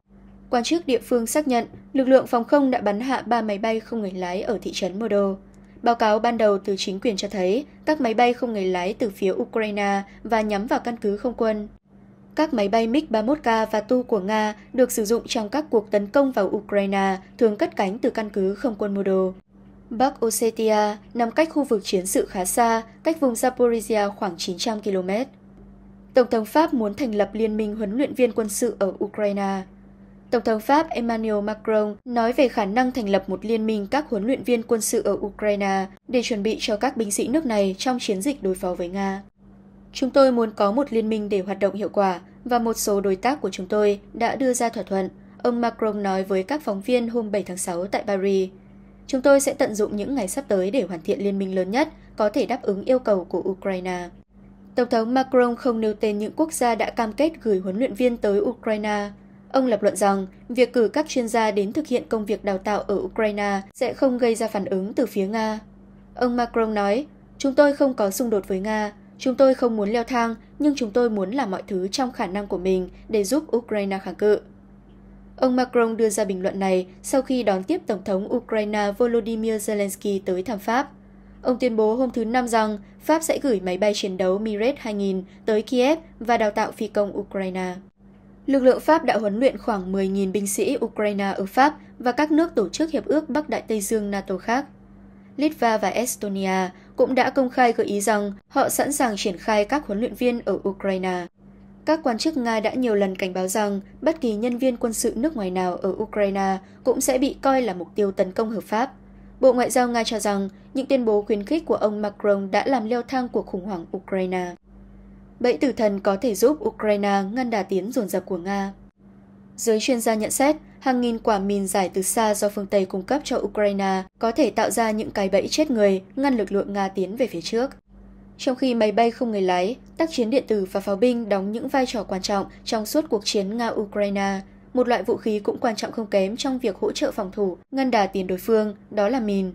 Quan chức địa phương xác nhận lực lượng phòng không đã bắn hạ ba máy bay không người lái ở thị trấn Modo. Báo cáo ban đầu từ chính quyền cho thấy các máy bay không người lái từ phía Ukraine và nhắm vào căn cứ không quân. Các máy bay MiG-31K và Tu của Nga được sử dụng trong các cuộc tấn công vào Ukraine thường cất cánh từ căn cứ không quân Modo. Bắc Ossetia nằm cách khu vực chiến sự khá xa, cách vùng Zaporizhia khoảng 900 km. Tổng thống Pháp muốn thành lập liên minh huấn luyện viên quân sự ở Ukraine. Tổng thống Pháp Emmanuel Macron nói về khả năng thành lập một liên minh các huấn luyện viên quân sự ở Ukraine để chuẩn bị cho các binh sĩ nước này trong chiến dịch đối phó với Nga. Chúng tôi muốn có một liên minh để hoạt động hiệu quả và một số đối tác của chúng tôi đã đưa ra thỏa thuận, ông Macron nói với các phóng viên hôm 7 tháng 6 tại Paris. Chúng tôi sẽ tận dụng những ngày sắp tới để hoàn thiện liên minh lớn nhất có thể đáp ứng yêu cầu của Ukraine. Tổng thống Macron không nêu tên những quốc gia đã cam kết gửi huấn luyện viên tới Ukraine, Ông lập luận rằng việc cử các chuyên gia đến thực hiện công việc đào tạo ở Ukraine sẽ không gây ra phản ứng từ phía Nga. Ông Macron nói, chúng tôi không có xung đột với Nga, chúng tôi không muốn leo thang, nhưng chúng tôi muốn làm mọi thứ trong khả năng của mình để giúp Ukraine kháng cự. Ông Macron đưa ra bình luận này sau khi đón tiếp Tổng thống Ukraine Volodymyr Zelensky tới thăm Pháp. Ông tuyên bố hôm thứ Năm rằng Pháp sẽ gửi máy bay chiến đấu Mirage 2000 tới Kiev và đào tạo phi công Ukraine. Lực lượng Pháp đã huấn luyện khoảng 10.000 binh sĩ Ukraine ở Pháp và các nước tổ chức Hiệp ước Bắc Đại Tây Dương NATO khác. Litva và Estonia cũng đã công khai gợi ý rằng họ sẵn sàng triển khai các huấn luyện viên ở Ukraine. Các quan chức Nga đã nhiều lần cảnh báo rằng bất kỳ nhân viên quân sự nước ngoài nào ở Ukraine cũng sẽ bị coi là mục tiêu tấn công hợp pháp. Bộ Ngoại giao Nga cho rằng những tuyên bố khuyến khích của ông Macron đã làm leo thang cuộc khủng hoảng Ukraine. Bẫy tử thần có thể giúp Ukraine ngăn đà tiến dồn dập của Nga. Giới chuyên gia nhận xét, hàng nghìn quả mìn giải từ xa do phương Tây cung cấp cho Ukraine có thể tạo ra những cái bẫy chết người, ngăn lực lượng Nga tiến về phía trước. Trong khi máy bay không người lái, tác chiến điện tử và pháo binh đóng những vai trò quan trọng trong suốt cuộc chiến Nga-Ukraine, một loại vũ khí cũng quan trọng không kém trong việc hỗ trợ phòng thủ, ngăn đà tiến đối phương, đó là mìn.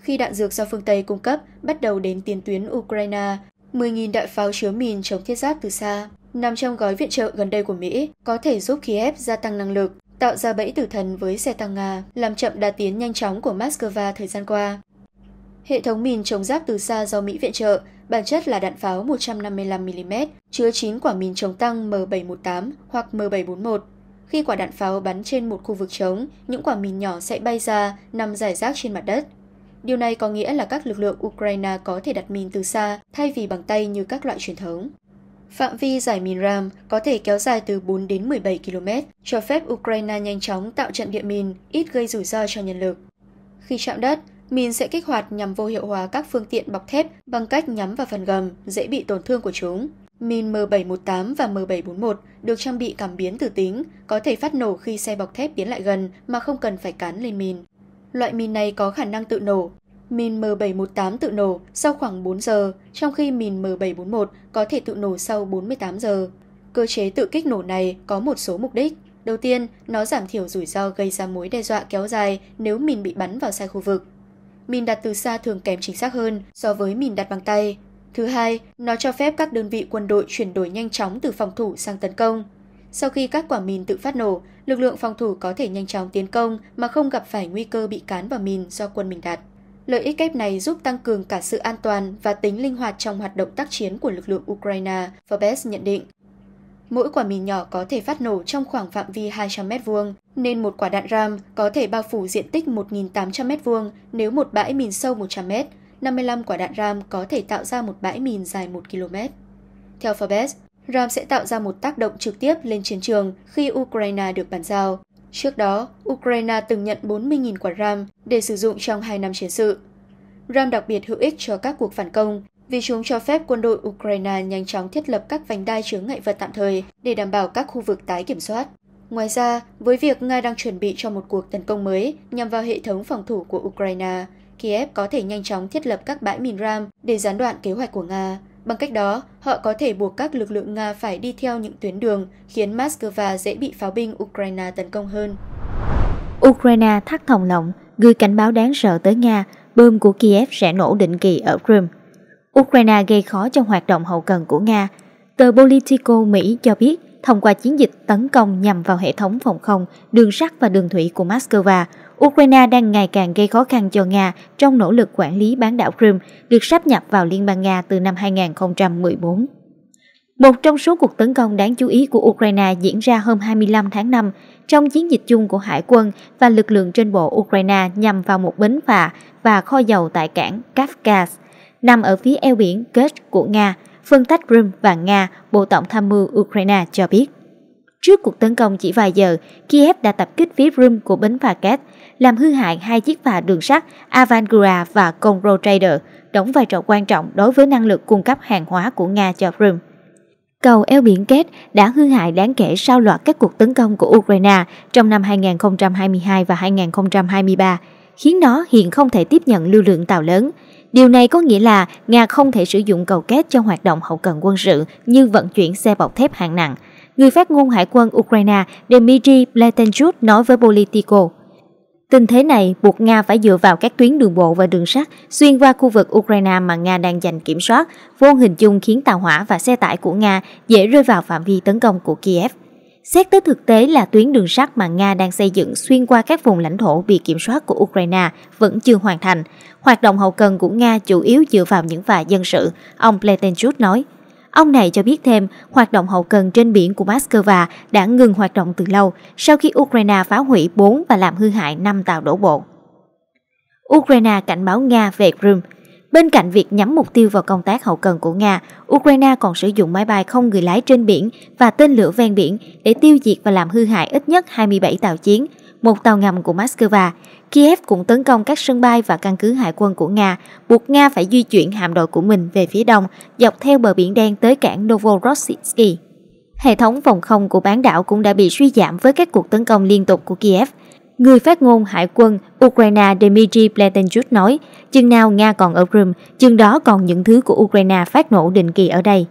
Khi đạn dược do phương Tây cung cấp bắt đầu đến tiền tuyến Ukraine, 10.000 đại pháo chứa mìn chống thiết giáp từ xa, nằm trong gói viện trợ gần đây của Mỹ, có thể giúp Kiev gia tăng năng lực, tạo ra bẫy tử thần với xe tăng Nga, làm chậm đà tiến nhanh chóng của Moscow thời gian qua. Hệ thống mìn chống giáp từ xa do Mỹ viện trợ, bản chất là đạn pháo 155mm, chứa 9 quả mìn chống tăng M718 hoặc M741. Khi quả đạn pháo bắn trên một khu vực trống, những quả mìn nhỏ sẽ bay ra, nằm rải rác trên mặt đất. Điều này có nghĩa là các lực lượng Ukraine có thể đặt mìn từ xa thay vì bằng tay như các loại truyền thống. Phạm vi giải mìn RAM có thể kéo dài từ 4 đến 17 km, cho phép Ukraine nhanh chóng tạo trận địa mìn ít gây rủi ro cho nhân lực. Khi chạm đất, mìn sẽ kích hoạt nhằm vô hiệu hóa các phương tiện bọc thép bằng cách nhắm vào phần gầm dễ bị tổn thương của chúng. Mìn M718 và M741 được trang bị cảm biến từ tính, có thể phát nổ khi xe bọc thép tiến lại gần mà không cần phải cán lên mìn. Loại mìn này có khả năng tự nổ. Mìn M718 tự nổ sau khoảng 4 giờ, trong khi mìn M741 có thể tự nổ sau 48 giờ. Cơ chế tự kích nổ này có một số mục đích. Đầu tiên, nó giảm thiểu rủi ro gây ra mối đe dọa kéo dài nếu mìn bị bắn vào sai khu vực. Mìn đặt từ xa thường kém chính xác hơn so với mìn đặt bằng tay. Thứ hai, nó cho phép các đơn vị quân đội chuyển đổi nhanh chóng từ phòng thủ sang tấn công. Sau khi các quả mìn tự phát nổ, lực lượng phòng thủ có thể nhanh chóng tiến công mà không gặp phải nguy cơ bị cán vào mìn do quân mình đặt. Lợi ích kép này giúp tăng cường cả sự an toàn và tính linh hoạt trong hoạt động tác chiến của lực lượng Ukraine, Forbes nhận định. Mỗi quả mìn nhỏ có thể phát nổ trong khoảng phạm vi 200 m2, nên một quả đạn ram có thể bao phủ diện tích 1.800 m2 nếu một bãi mìn sâu 100 m, 55 quả đạn ram có thể tạo ra một bãi mìn dài 1 km. Theo Forbes, RAM sẽ tạo ra một tác động trực tiếp lên chiến trường khi Ukraine được bàn giao. Trước đó, Ukraine từng nhận 40.000 quả RAM để sử dụng trong 2 năm chiến sự. RAM đặc biệt hữu ích cho các cuộc phản công vì chúng cho phép quân đội Ukraine nhanh chóng thiết lập các vành đai chướng ngại vật tạm thời để đảm bảo các khu vực tái kiểm soát. Ngoài ra, với việc Nga đang chuẩn bị cho một cuộc tấn công mới nhằm vào hệ thống phòng thủ của Ukraine, Kiev có thể nhanh chóng thiết lập các bãi mìn RAM để gián đoạn kế hoạch của Nga. Bằng cách đó, họ có thể buộc các lực lượng Nga phải đi theo những tuyến đường khiến Moscow dễ bị pháo binh Ukraine tấn công hơn. Ukraine thắt thòng lọng, gửi cảnh báo đáng sợ tới Nga, bơm của Kiev sẽ nổ định kỳ ở Crimea. Ukraine gây khó cho hoạt động hậu cần của Nga. Tờ Politico Mỹ cho biết, thông qua chiến dịch tấn công nhằm vào hệ thống phòng không, đường sắt và đường thủy của Moscow, Ukraine đang ngày càng gây khó khăn cho Nga trong nỗ lực quản lý bán đảo Crimea được sáp nhập vào Liên bang Nga từ năm 2014. Một trong số cuộc tấn công đáng chú ý của Ukraine diễn ra hôm 25 tháng 5 trong chiến dịch chung của Hải quân và lực lượng trên bộ Ukraine nhằm vào một bến phà và kho dầu tại cảng Kafkas, nằm ở phía eo biển Kerch của Nga, phân tách Crimea và Nga, Bộ Tổng tham mưu Ukraine cho biết. Trước cuộc tấn công chỉ vài giờ, Kiev đã tập kích phía rum của bến phà Kets, làm hư hại hai chiếc phà đường sắt Avangura và Conro Trader, đóng vai trò quan trọng đối với năng lực cung cấp hàng hóa của Nga cho rum. Cầu eo biển Kết đã hư hại đáng kể sau loạt các cuộc tấn công của Ukraine trong năm 2022 và 2023, khiến nó hiện không thể tiếp nhận lưu lượng tàu lớn. Điều này có nghĩa là Nga không thể sử dụng cầu Kết cho hoạt động hậu cần quân sự như vận chuyển xe bọc thép hạng nặng – người phát ngôn hải quân Ukraine Dmitry Pletenchuk nói với Politico. Tình thế này buộc Nga phải dựa vào các tuyến đường bộ và đường sắt xuyên qua khu vực Ukraine mà Nga đang giành kiểm soát, vô hình chung khiến tàu hỏa và xe tải của Nga dễ rơi vào phạm vi tấn công của Kiev. Xét tới thực tế là tuyến đường sắt mà Nga đang xây dựng xuyên qua các vùng lãnh thổ bị kiểm soát của Ukraine vẫn chưa hoàn thành. Hoạt động hậu cần của Nga chủ yếu dựa vào những vài dân sự, ông Pletenchuk nói. Ông này cho biết thêm, hoạt động hậu cần trên biển của Moscow đã ngừng hoạt động từ lâu sau khi Ukraine phá hủy 4 và làm hư hại 5 tàu đổ bộ. Ukraine cảnh báo Nga về Crimea Bên cạnh việc nhắm mục tiêu vào công tác hậu cần của Nga, Ukraine còn sử dụng máy bay không người lái trên biển và tên lửa ven biển để tiêu diệt và làm hư hại ít nhất 27 tàu chiến, một tàu ngầm của Moscow. Kiev cũng tấn công các sân bay và căn cứ hải quân của Nga, buộc Nga phải di chuyển hạm đội của mình về phía đông, dọc theo bờ biển đen tới cảng Novorossiysk. Hệ thống phòng không của bán đảo cũng đã bị suy giảm với các cuộc tấn công liên tục của Kiev. Người phát ngôn hải quân Ukraine Dmitry Pletenchuk nói, chừng nào Nga còn ở Crimea, chừng đó còn những thứ của Ukraine phát nổ định kỳ ở đây.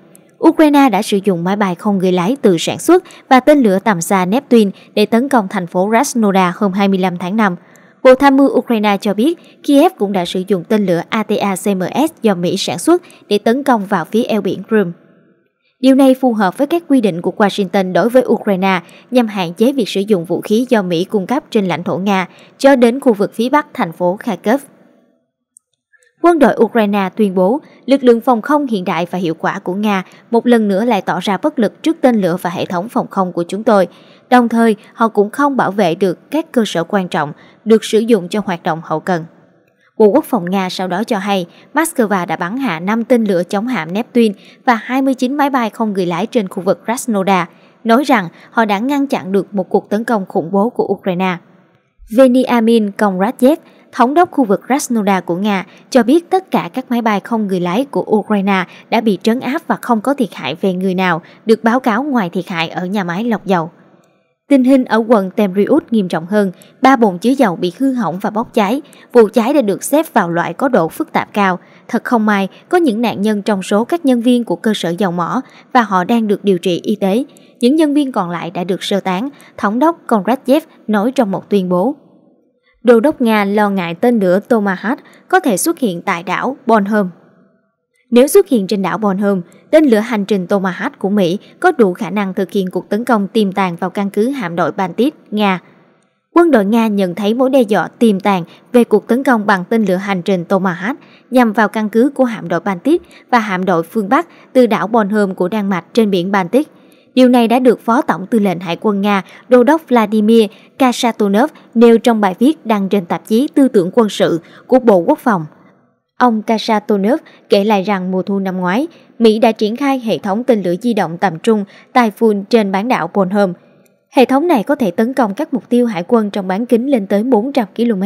Ukraine đã sử dụng máy bay không người lái tự sản xuất và tên lửa tầm xa Neptune để tấn công thành phố Rasnoda hôm 25 tháng 5. Bộ Tham mưu Ukraine cho biết Kiev cũng đã sử dụng tên lửa ATACMS do Mỹ sản xuất để tấn công vào phía eo biển Crimea. Điều này phù hợp với các quy định của Washington đối với Ukraine nhằm hạn chế việc sử dụng vũ khí do Mỹ cung cấp trên lãnh thổ Nga cho đến khu vực phía bắc thành phố Kharkov. Quân đội Ukraine tuyên bố lực lượng phòng không hiện đại và hiệu quả của Nga một lần nữa lại tỏ ra bất lực trước tên lửa và hệ thống phòng không của chúng tôi. Đồng thời, họ cũng không bảo vệ được các cơ sở quan trọng được sử dụng cho hoạt động hậu cần. Bộ Quốc phòng Nga sau đó cho hay Moscow đã bắn hạ 5 tên lửa chống hạm Neptune và 29 máy bay không người lái trên khu vực Krasnodar, nói rằng họ đã ngăn chặn được một cuộc tấn công khủng bố của Ukraine. Veniamin Kongratyev thống đốc khu vực Krasnodar của Nga, cho biết tất cả các máy bay không người lái của Ukraine đã bị trấn áp và không có thiệt hại về người nào, được báo cáo ngoài thiệt hại ở nhà máy lọc dầu. Tình hình ở quận Temriut nghiêm trọng hơn, ba bồn chứa dầu bị hư hỏng và bốc cháy. Vụ cháy đã được xếp vào loại có độ phức tạp cao. Thật không may, có những nạn nhân trong số các nhân viên của cơ sở dầu mỏ và họ đang được điều trị y tế. Những nhân viên còn lại đã được sơ tán, thống đốc Konradyev nói trong một tuyên bố. Đô đốc Nga lo ngại tên lửa Tomahawk có thể xuất hiện tại đảo Bornholm. Nếu xuất hiện trên đảo Bornholm, tên lửa hành trình Tomahawk của Mỹ có đủ khả năng thực hiện cuộc tấn công tiềm tàng vào căn cứ hạm đội Baltic, Nga. Quân đội Nga nhận thấy mối đe dọa tiềm tàng về cuộc tấn công bằng tên lửa hành trình Tomahawk nhằm vào căn cứ của hạm đội Baltic và hạm đội phương Bắc từ đảo Bornholm của Đan Mạch trên biển Baltic Điều này đã được Phó Tổng Tư lệnh Hải quân Nga Đô đốc Vladimir Kasatonov nêu trong bài viết đăng trên tạp chí Tư tưởng quân sự của Bộ Quốc phòng. Ông Kasatonov kể lại rằng mùa thu năm ngoái, Mỹ đã triển khai hệ thống tên lửa di động tầm trung Typhoon trên bán đảo Bornholm. Hệ thống này có thể tấn công các mục tiêu hải quân trong bán kính lên tới 400 km.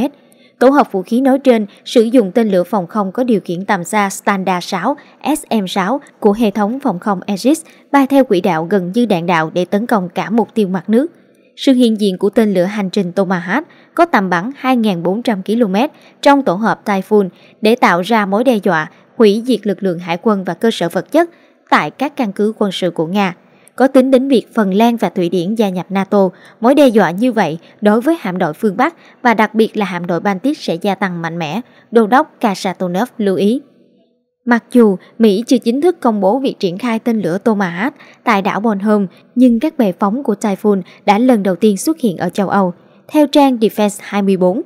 Tổ hợp vũ khí nói trên sử dụng tên lửa phòng không có điều khiển tầm xa Standard 6 SM6 của hệ thống phòng không Aegis bay theo quỹ đạo gần như đạn đạo để tấn công cả mục tiêu mặt nước. Sự hiện diện của tên lửa hành trình Tomahawk có tầm bắn 2.400 km trong tổ hợp Typhoon để tạo ra mối đe dọa hủy diệt lực lượng hải quân và cơ sở vật chất tại các căn cứ quân sự của Nga có tính đến việc Phần Lan và Thụy Điển gia nhập NATO, mối đe dọa như vậy đối với hạm đội phương Bắc và đặc biệt là hạm đội Baltic sẽ gia tăng mạnh mẽ, đô đốc Kasatonov lưu ý. Mặc dù Mỹ chưa chính thức công bố việc triển khai tên lửa Tomahawk tại đảo Bornholm, nhưng các bệ phóng của Typhoon đã lần đầu tiên xuất hiện ở châu Âu. Theo trang Defense 24,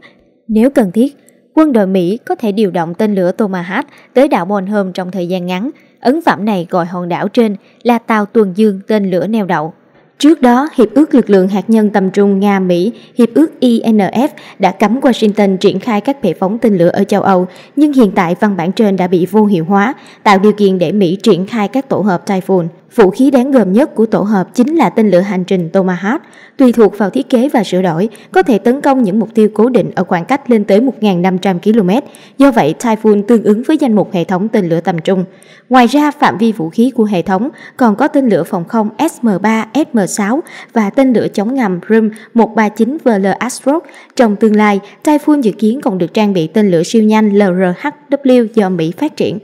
nếu cần thiết, quân đội Mỹ có thể điều động tên lửa Tomahawk tới đảo Bornholm trong thời gian ngắn, Ấn phẩm này gọi hòn đảo trên là tàu tuần dương tên lửa neo đậu. Trước đó, Hiệp ước Lực lượng Hạt nhân tầm trung Nga-Mỹ, Hiệp ước INF đã cấm Washington triển khai các bệ phóng tên lửa ở châu Âu, nhưng hiện tại văn bản trên đã bị vô hiệu hóa, tạo điều kiện để Mỹ triển khai các tổ hợp Typhoon. Vũ khí đáng gờm nhất của tổ hợp chính là tên lửa hành trình Tomahawk, tùy thuộc vào thiết kế và sửa đổi, có thể tấn công những mục tiêu cố định ở khoảng cách lên tới 1.500 km, do vậy Typhoon tương ứng với danh mục hệ thống tên lửa tầm trung. Ngoài ra, phạm vi vũ khí của hệ thống còn có tên lửa phòng không SM-3, SM-6 và tên lửa chống ngầm rim 139 VL Astrov. Trong tương lai, Typhoon dự kiến còn được trang bị tên lửa siêu nhanh LRHW do Mỹ phát triển.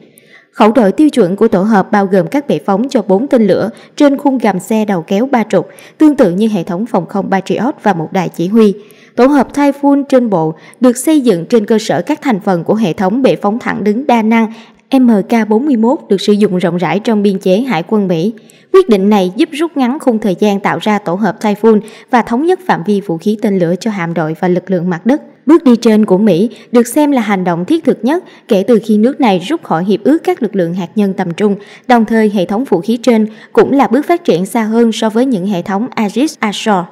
Khẩu đội tiêu chuẩn của tổ hợp bao gồm các bệ phóng cho 4 tên lửa trên khung gầm xe đầu kéo ba trục, tương tự như hệ thống phòng không Patriot và một đài chỉ huy. Tổ hợp Typhoon trên bộ được xây dựng trên cơ sở các thành phần của hệ thống bệ phóng thẳng đứng đa năng MK41 được sử dụng rộng rãi trong biên chế Hải quân Mỹ. Quyết định này giúp rút ngắn khung thời gian tạo ra tổ hợp Typhoon và thống nhất phạm vi vũ khí tên lửa cho hạm đội và lực lượng mặt đất. Bước đi trên của Mỹ được xem là hành động thiết thực nhất kể từ khi nước này rút khỏi hiệp ước các lực lượng hạt nhân tầm trung, đồng thời hệ thống vũ khí trên cũng là bước phát triển xa hơn so với những hệ thống Aegis-Ashore.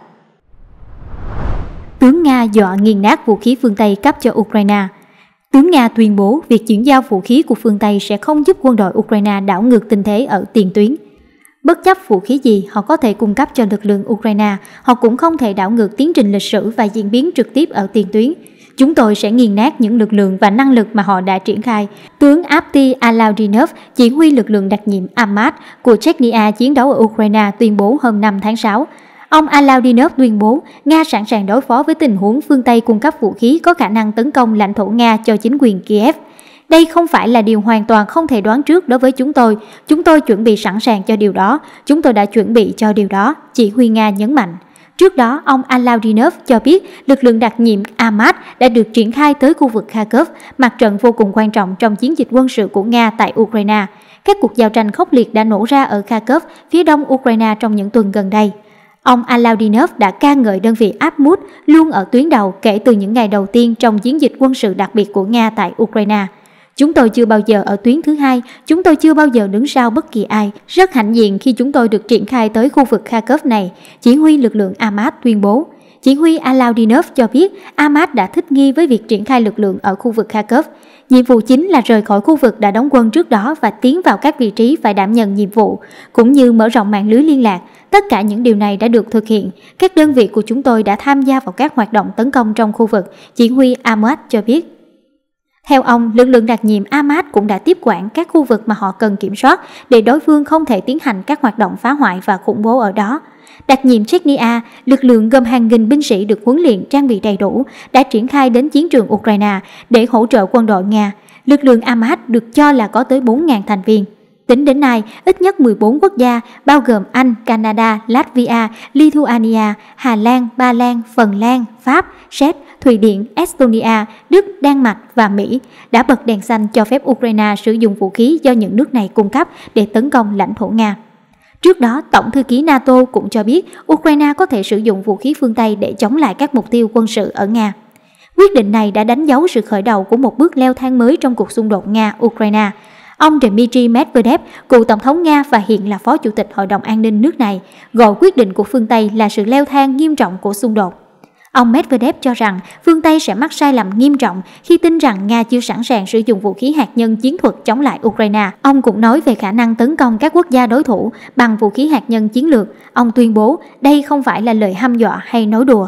Tướng Nga dọa nghiền nát vũ khí phương Tây cấp cho Ukraine Tướng Nga tuyên bố việc chuyển giao vũ khí của phương Tây sẽ không giúp quân đội Ukraine đảo ngược tình thế ở tiền tuyến – Bất chấp vũ khí gì họ có thể cung cấp cho lực lượng Ukraine, họ cũng không thể đảo ngược tiến trình lịch sử và diễn biến trực tiếp ở tiền tuyến. Chúng tôi sẽ nghiền nát những lực lượng và năng lực mà họ đã triển khai. Tướng Apti Alaudinov, chỉ huy lực lượng đặc nhiệm Amad của Chechnya chiến đấu ở Ukraine tuyên bố hôm 5 tháng 6. Ông Alaudinov tuyên bố Nga sẵn sàng đối phó với tình huống phương Tây cung cấp vũ khí có khả năng tấn công lãnh thổ Nga cho chính quyền Kiev. Đây không phải là điều hoàn toàn không thể đoán trước đối với chúng tôi. Chúng tôi chuẩn bị sẵn sàng cho điều đó. Chúng tôi đã chuẩn bị cho điều đó, chỉ huy Nga nhấn mạnh. Trước đó, ông Alaudinov cho biết lực lượng đặc nhiệm Ahmad đã được triển khai tới khu vực Kharkov, mặt trận vô cùng quan trọng trong chiến dịch quân sự của Nga tại Ukraine. Các cuộc giao tranh khốc liệt đã nổ ra ở Kharkov, phía đông Ukraine trong những tuần gần đây. Ông Alaudinov đã ca ngợi đơn vị Abmut luôn ở tuyến đầu kể từ những ngày đầu tiên trong chiến dịch quân sự đặc biệt của Nga tại Ukraine – Chúng tôi chưa bao giờ ở tuyến thứ hai, chúng tôi chưa bao giờ đứng sau bất kỳ ai. Rất hạnh diện khi chúng tôi được triển khai tới khu vực Kharkov này, chỉ huy lực lượng Amad tuyên bố. Chỉ huy Alaudinov cho biết Amad đã thích nghi với việc triển khai lực lượng ở khu vực Kharkov. Nhiệm vụ chính là rời khỏi khu vực đã đóng quân trước đó và tiến vào các vị trí phải đảm nhận nhiệm vụ, cũng như mở rộng mạng lưới liên lạc. Tất cả những điều này đã được thực hiện. Các đơn vị của chúng tôi đã tham gia vào các hoạt động tấn công trong khu vực, chỉ huy Amad cho biết. Theo ông, lực lượng đặc nhiệm Ahmad cũng đã tiếp quản các khu vực mà họ cần kiểm soát để đối phương không thể tiến hành các hoạt động phá hoại và khủng bố ở đó. Đặc nhiệm Chechnya, lực lượng gồm hàng nghìn binh sĩ được huấn luyện trang bị đầy đủ, đã triển khai đến chiến trường Ukraine để hỗ trợ quân đội Nga. Lực lượng Ahmad được cho là có tới 4.000 thành viên. Tính đến nay, ít nhất 14 quốc gia, bao gồm Anh, Canada, Latvia, Lithuania, Hà Lan, Ba Lan, Phần Lan, Pháp, Séc, Thụy Điển, Estonia, Đức, Đan Mạch và Mỹ đã bật đèn xanh cho phép Ukraine sử dụng vũ khí do những nước này cung cấp để tấn công lãnh thổ Nga. Trước đó, Tổng thư ký NATO cũng cho biết Ukraine có thể sử dụng vũ khí phương Tây để chống lại các mục tiêu quân sự ở Nga. Quyết định này đã đánh dấu sự khởi đầu của một bước leo thang mới trong cuộc xung đột Nga-Ukraine. Ông Dmitry Medvedev, cựu tổng thống Nga và hiện là phó chủ tịch Hội đồng An ninh nước này, gọi quyết định của phương Tây là sự leo thang nghiêm trọng của xung đột. Ông Medvedev cho rằng phương Tây sẽ mắc sai lầm nghiêm trọng khi tin rằng Nga chưa sẵn sàng sử dụng vũ khí hạt nhân chiến thuật chống lại Ukraine. Ông cũng nói về khả năng tấn công các quốc gia đối thủ bằng vũ khí hạt nhân chiến lược. Ông tuyên bố đây không phải là lời hăm dọa hay nói đùa.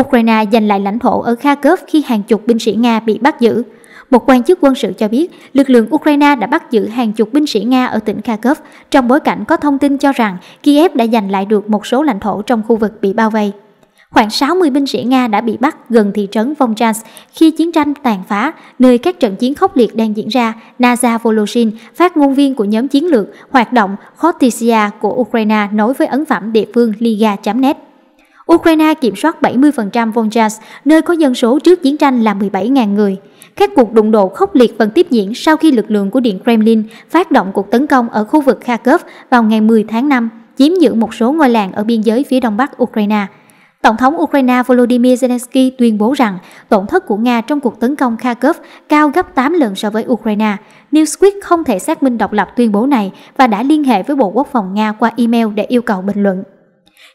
Ukraine giành lại lãnh thổ ở Kharkov khi hàng chục binh sĩ Nga bị bắt giữ. Một quan chức quân sự cho biết, lực lượng Ukraine đã bắt giữ hàng chục binh sĩ Nga ở tỉnh Kharkov trong bối cảnh có thông tin cho rằng Kiev đã giành lại được một số lãnh thổ trong khu vực bị bao vây. Khoảng 60 binh sĩ Nga đã bị bắt gần thị trấn Vongchans khi chiến tranh tàn phá, nơi các trận chiến khốc liệt đang diễn ra. Naza Voloshin, phát ngôn viên của nhóm chiến lược hoạt động Khotisia của Ukraine nói với ấn phẩm địa phương Liga.net. Ukraine kiểm soát 70% Volchas, nơi có dân số trước chiến tranh là 17.000 người. Các cuộc đụng độ khốc liệt vẫn tiếp diễn sau khi lực lượng của Điện Kremlin phát động cuộc tấn công ở khu vực Kharkov vào ngày 10 tháng 5, chiếm giữ một số ngôi làng ở biên giới phía đông bắc Ukraine. Tổng thống Ukraine Volodymyr Zelensky tuyên bố rằng tổn thất của Nga trong cuộc tấn công Kharkov cao gấp 8 lần so với Ukraine. Newsweek không thể xác minh độc lập tuyên bố này và đã liên hệ với Bộ Quốc phòng Nga qua email để yêu cầu bình luận.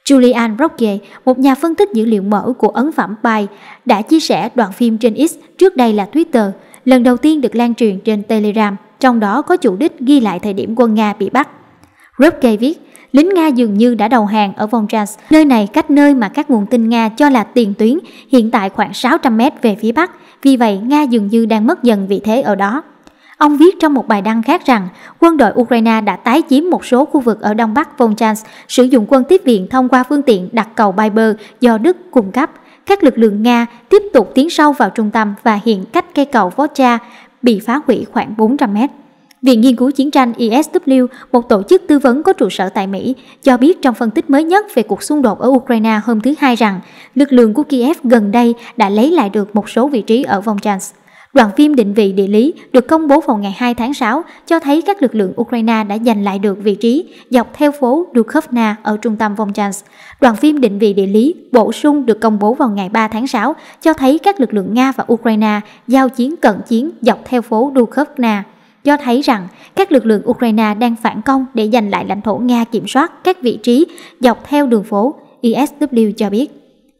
Julian Rogier, một nhà phân tích dữ liệu mở của ấn phẩm Pai, đã chia sẻ đoạn phim trên X trước đây là Twitter, lần đầu tiên được lan truyền trên Telegram, trong đó có chủ đích ghi lại thời điểm quân Nga bị bắt. Rogier viết, lính Nga dường như đã đầu hàng ở Vonjas, nơi này cách nơi mà các nguồn tin Nga cho là tiền tuyến, hiện tại khoảng 600 mét về phía bắc, vì vậy Nga dường như đang mất dần vị thế ở đó. Ông viết trong một bài đăng khác rằng quân đội Ukraine đã tái chiếm một số khu vực ở đông bắc Volchans, sử dụng quân tiếp viện thông qua phương tiện đặt cầu Biber do Đức cung cấp. Các lực lượng Nga tiếp tục tiến sâu vào trung tâm và hiện cách cây cầu Vodcha bị phá hủy khoảng 400 mét. Viện Nghiên cứu Chiến tranh ISW, e một tổ chức tư vấn có trụ sở tại Mỹ, cho biết trong phân tích mới nhất về cuộc xung đột ở Ukraine hôm thứ Hai rằng lực lượng của Kiev gần đây đã lấy lại được một số vị trí ở vòng Chans. Đoạn phim định vị địa lý được công bố vào ngày 2 tháng 6 cho thấy các lực lượng Ukraine đã giành lại được vị trí dọc theo phố Dukhovna ở trung tâm vòng Vomchans. Đoạn phim định vị địa lý bổ sung được công bố vào ngày 3 tháng 6 cho thấy các lực lượng Nga và Ukraine giao chiến cận chiến dọc theo phố Dukhovna do thấy rằng các lực lượng Ukraine đang phản công để giành lại lãnh thổ Nga kiểm soát các vị trí dọc theo đường phố, ISW e cho biết.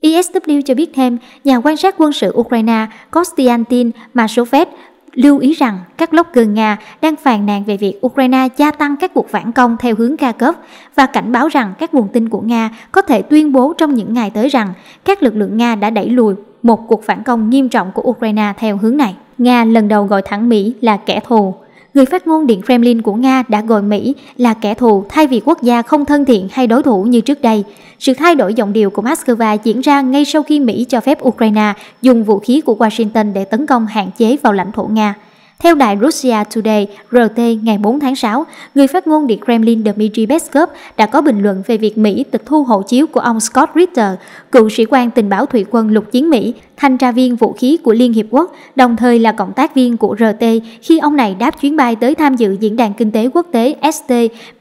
ISW e cho biết thêm, nhà quan sát quân sự Ukraine Kostiantin Mashovet lưu ý rằng các blogger Nga đang phàn nàn về việc Ukraine gia tăng các cuộc phản công theo hướng Kharkov và cảnh báo rằng các nguồn tin của Nga có thể tuyên bố trong những ngày tới rằng các lực lượng Nga đã đẩy lùi một cuộc phản công nghiêm trọng của Ukraine theo hướng này. Nga lần đầu gọi thẳng Mỹ là kẻ thù người phát ngôn Điện Kremlin của Nga đã gọi Mỹ là kẻ thù thay vì quốc gia không thân thiện hay đối thủ như trước đây. Sự thay đổi giọng điệu của Moscow diễn ra ngay sau khi Mỹ cho phép Ukraine dùng vũ khí của Washington để tấn công hạn chế vào lãnh thổ Nga. Theo đài Russia Today, RT ngày 4 tháng 6, người phát ngôn Điện Kremlin Dmitry Peskov đã có bình luận về việc Mỹ tịch thu hộ chiếu của ông Scott Ritter, cựu sĩ quan tình báo thủy quân lục chiến Mỹ, thanh tra viên vũ khí của Liên Hiệp Quốc, đồng thời là cộng tác viên của RT khi ông này đáp chuyến bay tới tham dự Diễn đàn Kinh tế Quốc tế ST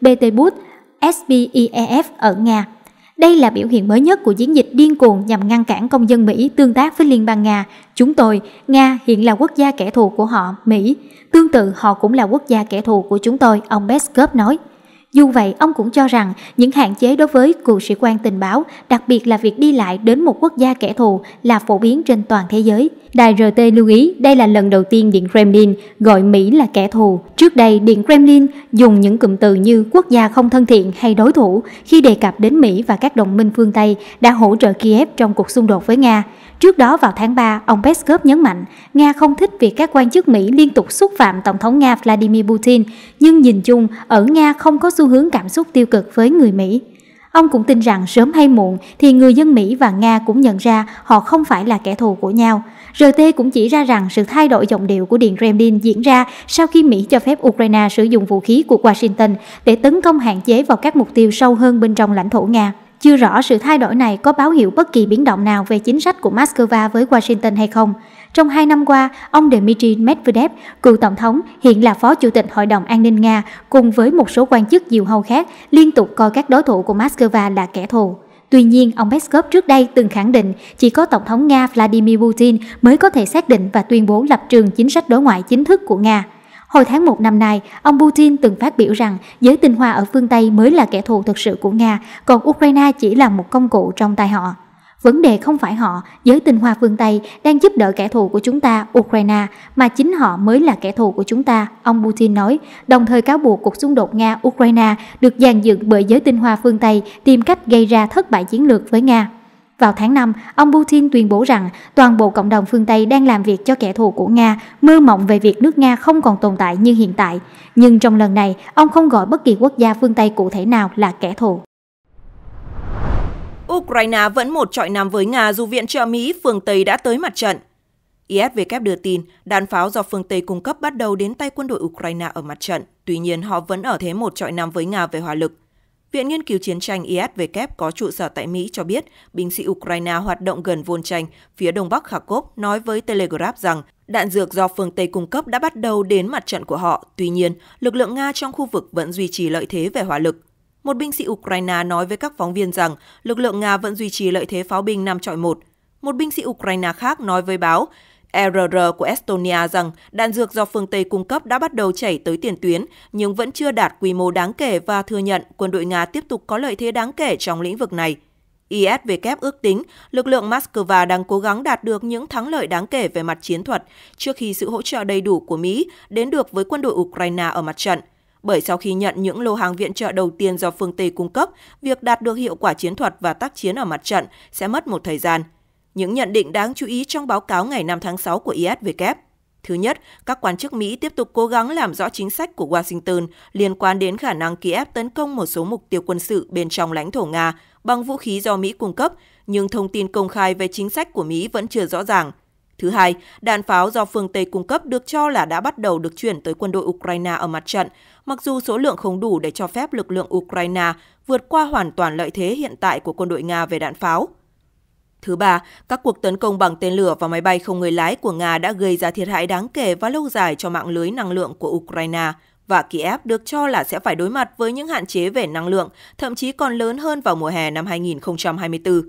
Petersburg SPIEF ở Nga. Đây là biểu hiện mới nhất của chiến dịch điên cuồng nhằm ngăn cản công dân Mỹ tương tác với Liên bang Nga. Chúng tôi, Nga hiện là quốc gia kẻ thù của họ, Mỹ. Tương tự họ cũng là quốc gia kẻ thù của chúng tôi, ông Peskov nói. Dù vậy, ông cũng cho rằng những hạn chế đối với cựu sĩ quan tình báo, đặc biệt là việc đi lại đến một quốc gia kẻ thù là phổ biến trên toàn thế giới. Đài RT lưu ý đây là lần đầu tiên Điện Kremlin gọi Mỹ là kẻ thù. Trước đây, Điện Kremlin dùng những cụm từ như quốc gia không thân thiện hay đối thủ khi đề cập đến Mỹ và các đồng minh phương Tây đã hỗ trợ Kiev trong cuộc xung đột với Nga. Trước đó vào tháng 3, ông Peskov nhấn mạnh Nga không thích việc các quan chức Mỹ liên tục xúc phạm Tổng thống Nga Vladimir Putin, nhưng nhìn chung, ở Nga không có xu hướng cảm xúc tiêu cực với người Mỹ. Ông cũng tin rằng sớm hay muộn thì người dân Mỹ và Nga cũng nhận ra họ không phải là kẻ thù của nhau. RT cũng chỉ ra rằng sự thay đổi giọng điệu của Điện Kremlin diễn ra sau khi Mỹ cho phép Ukraine sử dụng vũ khí của Washington để tấn công hạn chế vào các mục tiêu sâu hơn bên trong lãnh thổ Nga. Chưa rõ sự thay đổi này có báo hiệu bất kỳ biến động nào về chính sách của Moscow với Washington hay không. Trong hai năm qua, ông Dmitry Medvedev, cựu tổng thống, hiện là phó chủ tịch Hội đồng An ninh Nga, cùng với một số quan chức diều hâu khác, liên tục coi các đối thủ của Moscow là kẻ thù. Tuy nhiên, ông Peskov trước đây từng khẳng định chỉ có Tổng thống Nga Vladimir Putin mới có thể xác định và tuyên bố lập trường chính sách đối ngoại chính thức của Nga. Hồi tháng 1 năm nay, ông Putin từng phát biểu rằng giới tinh hoa ở phương Tây mới là kẻ thù thực sự của Nga, còn Ukraine chỉ là một công cụ trong tay họ. Vấn đề không phải họ, giới tinh hoa phương Tây đang giúp đỡ kẻ thù của chúng ta, Ukraine, mà chính họ mới là kẻ thù của chúng ta, ông Putin nói, đồng thời cáo buộc cuộc xung đột Nga-Ukraine được dàn dựng bởi giới tinh hoa phương Tây tìm cách gây ra thất bại chiến lược với Nga. Vào tháng 5, ông Putin tuyên bố rằng toàn bộ cộng đồng phương Tây đang làm việc cho kẻ thù của Nga, mơ mộng về việc nước Nga không còn tồn tại như hiện tại. Nhưng trong lần này, ông không gọi bất kỳ quốc gia phương Tây cụ thể nào là kẻ thù. Ukraine vẫn một trọi nằm với Nga dù viện trợ Mỹ phương Tây đã tới mặt trận. ISW đưa tin, đạn pháo do phương Tây cung cấp bắt đầu đến tay quân đội Ukraine ở mặt trận, tuy nhiên họ vẫn ở thế một trọi nằm với Nga về hỏa lực. Viện Nghiên cứu Chiến tranh ISW có trụ sở tại Mỹ cho biết binh sĩ Ukraine hoạt động gần vôn tranh phía đông bắc Kharkov nói với Telegraph rằng đạn dược do phương Tây cung cấp đã bắt đầu đến mặt trận của họ. Tuy nhiên, lực lượng Nga trong khu vực vẫn duy trì lợi thế về hỏa lực. Một binh sĩ Ukraine nói với các phóng viên rằng lực lượng Nga vẫn duy trì lợi thế pháo binh 5 trọi 1. Một binh sĩ Ukraine khác nói với báo RR của Estonia rằng đạn dược do phương Tây cung cấp đã bắt đầu chảy tới tiền tuyến, nhưng vẫn chưa đạt quy mô đáng kể và thừa nhận quân đội Nga tiếp tục có lợi thế đáng kể trong lĩnh vực này. ISW ước tính lực lượng Moscow đang cố gắng đạt được những thắng lợi đáng kể về mặt chiến thuật trước khi sự hỗ trợ đầy đủ của Mỹ đến được với quân đội Ukraine ở mặt trận. Bởi sau khi nhận những lô hàng viện trợ đầu tiên do phương Tây cung cấp, việc đạt được hiệu quả chiến thuật và tác chiến ở mặt trận sẽ mất một thời gian. Những nhận định đáng chú ý trong báo cáo ngày 5 tháng 6 của ISW. Thứ nhất, các quan chức Mỹ tiếp tục cố gắng làm rõ chính sách của Washington liên quan đến khả năng Kiev tấn công một số mục tiêu quân sự bên trong lãnh thổ Nga bằng vũ khí do Mỹ cung cấp, nhưng thông tin công khai về chính sách của Mỹ vẫn chưa rõ ràng. Thứ hai, đạn pháo do phương Tây cung cấp được cho là đã bắt đầu được chuyển tới quân đội Ukraine ở mặt trận mặc dù số lượng không đủ để cho phép lực lượng Ukraine vượt qua hoàn toàn lợi thế hiện tại của quân đội Nga về đạn pháo. Thứ ba, các cuộc tấn công bằng tên lửa và máy bay không người lái của Nga đã gây ra thiệt hại đáng kể và lâu dài cho mạng lưới năng lượng của Ukraine, và Kiev được cho là sẽ phải đối mặt với những hạn chế về năng lượng, thậm chí còn lớn hơn vào mùa hè năm 2024.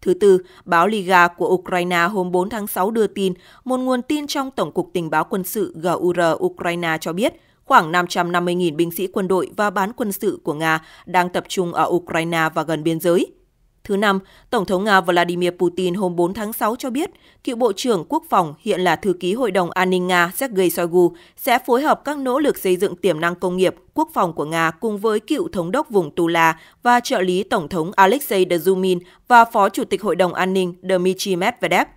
Thứ tư, báo Liga của Ukraine hôm 4 tháng 6 đưa tin, một nguồn tin trong Tổng cục Tình báo quân sự GUR Ukraine cho biết – khoảng 550.000 binh sĩ quân đội và bán quân sự của Nga đang tập trung ở Ukraine và gần biên giới. Thứ năm, Tổng thống Nga Vladimir Putin hôm 4 tháng 6 cho biết, cựu Bộ trưởng Quốc phòng hiện là thư ký Hội đồng An ninh Nga Sergei Shoigu sẽ phối hợp các nỗ lực xây dựng tiềm năng công nghiệp, quốc phòng của Nga cùng với cựu thống đốc vùng Tula và trợ lý Tổng thống Alexei Dzumin và Phó Chủ tịch Hội đồng An ninh Dmitry Medvedev –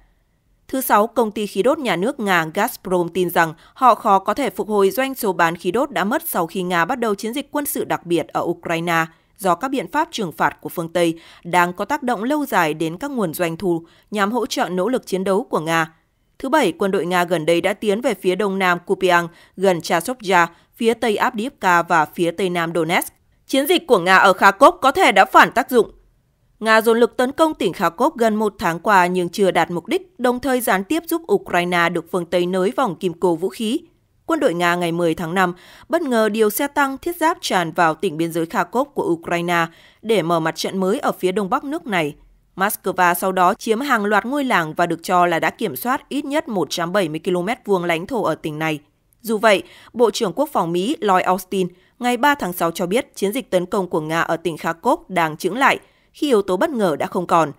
Thứ Sáu, công ty khí đốt nhà nước Nga Gazprom tin rằng họ khó có thể phục hồi doanh số bán khí đốt đã mất sau khi Nga bắt đầu chiến dịch quân sự đặc biệt ở Ukraine do các biện pháp trừng phạt của phương Tây đang có tác động lâu dài đến các nguồn doanh thu nhằm hỗ trợ nỗ lực chiến đấu của Nga. Thứ Bảy, quân đội Nga gần đây đã tiến về phía đông nam Kupiang, gần Chasovya, phía tây Abdiivka và phía tây nam Donetsk. Chiến dịch của Nga ở Kharkov có thể đã phản tác dụng Nga dồn lực tấn công tỉnh Kharkov gần một tháng qua nhưng chưa đạt mục đích, đồng thời gián tiếp giúp Ukraine được phương Tây nới vòng kim cô vũ khí. Quân đội Nga ngày 10 tháng 5 bất ngờ điều xe tăng thiết giáp tràn vào tỉnh biên giới Kharkov của Ukraine để mở mặt trận mới ở phía đông bắc nước này. Moscow sau đó chiếm hàng loạt ngôi làng và được cho là đã kiểm soát ít nhất 170 km vuông lãnh thổ ở tỉnh này. Dù vậy, Bộ trưởng Quốc phòng Mỹ Lloyd Austin ngày 3 tháng 6 cho biết chiến dịch tấn công của Nga ở tỉnh Kharkov đang chững lại – khi yếu tố bất ngờ đã không còn.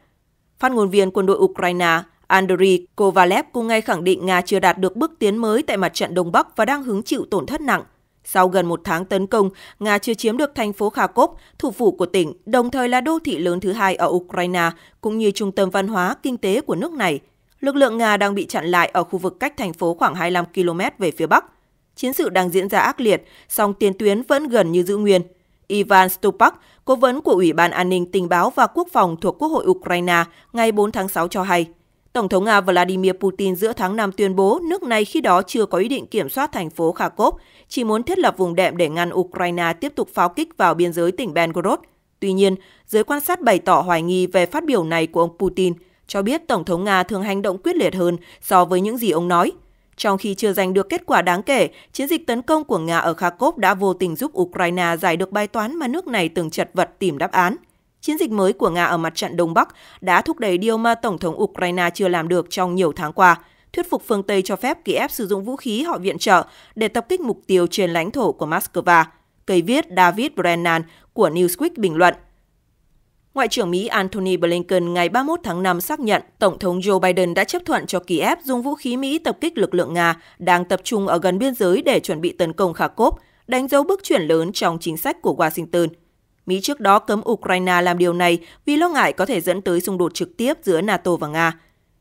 Phát ngôn viên quân đội Ukraine Andriy Kovalev cũng ngay khẳng định Nga chưa đạt được bước tiến mới tại mặt trận Đông Bắc và đang hứng chịu tổn thất nặng. Sau gần một tháng tấn công, Nga chưa chiếm được thành phố Kharkov, thủ phủ của tỉnh, đồng thời là đô thị lớn thứ hai ở Ukraine, cũng như trung tâm văn hóa, kinh tế của nước này. Lực lượng Nga đang bị chặn lại ở khu vực cách thành phố khoảng 25 km về phía bắc. Chiến sự đang diễn ra ác liệt, song tiền tuyến vẫn gần như giữ nguyên – Ivan Stupak, cố vấn của Ủy ban An ninh Tình báo và Quốc phòng thuộc Quốc hội Ukraine, ngày 4 tháng 6 cho hay. Tổng thống Nga Vladimir Putin giữa tháng 5 tuyên bố nước này khi đó chưa có ý định kiểm soát thành phố Kharkov, chỉ muốn thiết lập vùng đệm để ngăn Ukraine tiếp tục pháo kích vào biên giới tỉnh Belgorod. Tuy nhiên, giới quan sát bày tỏ hoài nghi về phát biểu này của ông Putin, cho biết Tổng thống Nga thường hành động quyết liệt hơn so với những gì ông nói – trong khi chưa giành được kết quả đáng kể, chiến dịch tấn công của Nga ở Kharkov đã vô tình giúp Ukraine giải được bài toán mà nước này từng chật vật tìm đáp án. Chiến dịch mới của Nga ở mặt trận Đông Bắc đã thúc đẩy điều mà Tổng thống Ukraine chưa làm được trong nhiều tháng qua, thuyết phục phương Tây cho phép Kiev sử dụng vũ khí họ viện trợ để tập kích mục tiêu trên lãnh thổ của Moscow. Cây viết David Brennan của Newsweek bình luận – Ngoại trưởng Mỹ Antony Blinken ngày 31 tháng 5 xác nhận Tổng thống Joe Biden đã chấp thuận cho Kiev dùng vũ khí Mỹ tập kích lực lượng Nga đang tập trung ở gần biên giới để chuẩn bị tấn công Kharkov, đánh dấu bước chuyển lớn trong chính sách của Washington. Mỹ trước đó cấm Ukraine làm điều này vì lo ngại có thể dẫn tới xung đột trực tiếp giữa NATO và Nga.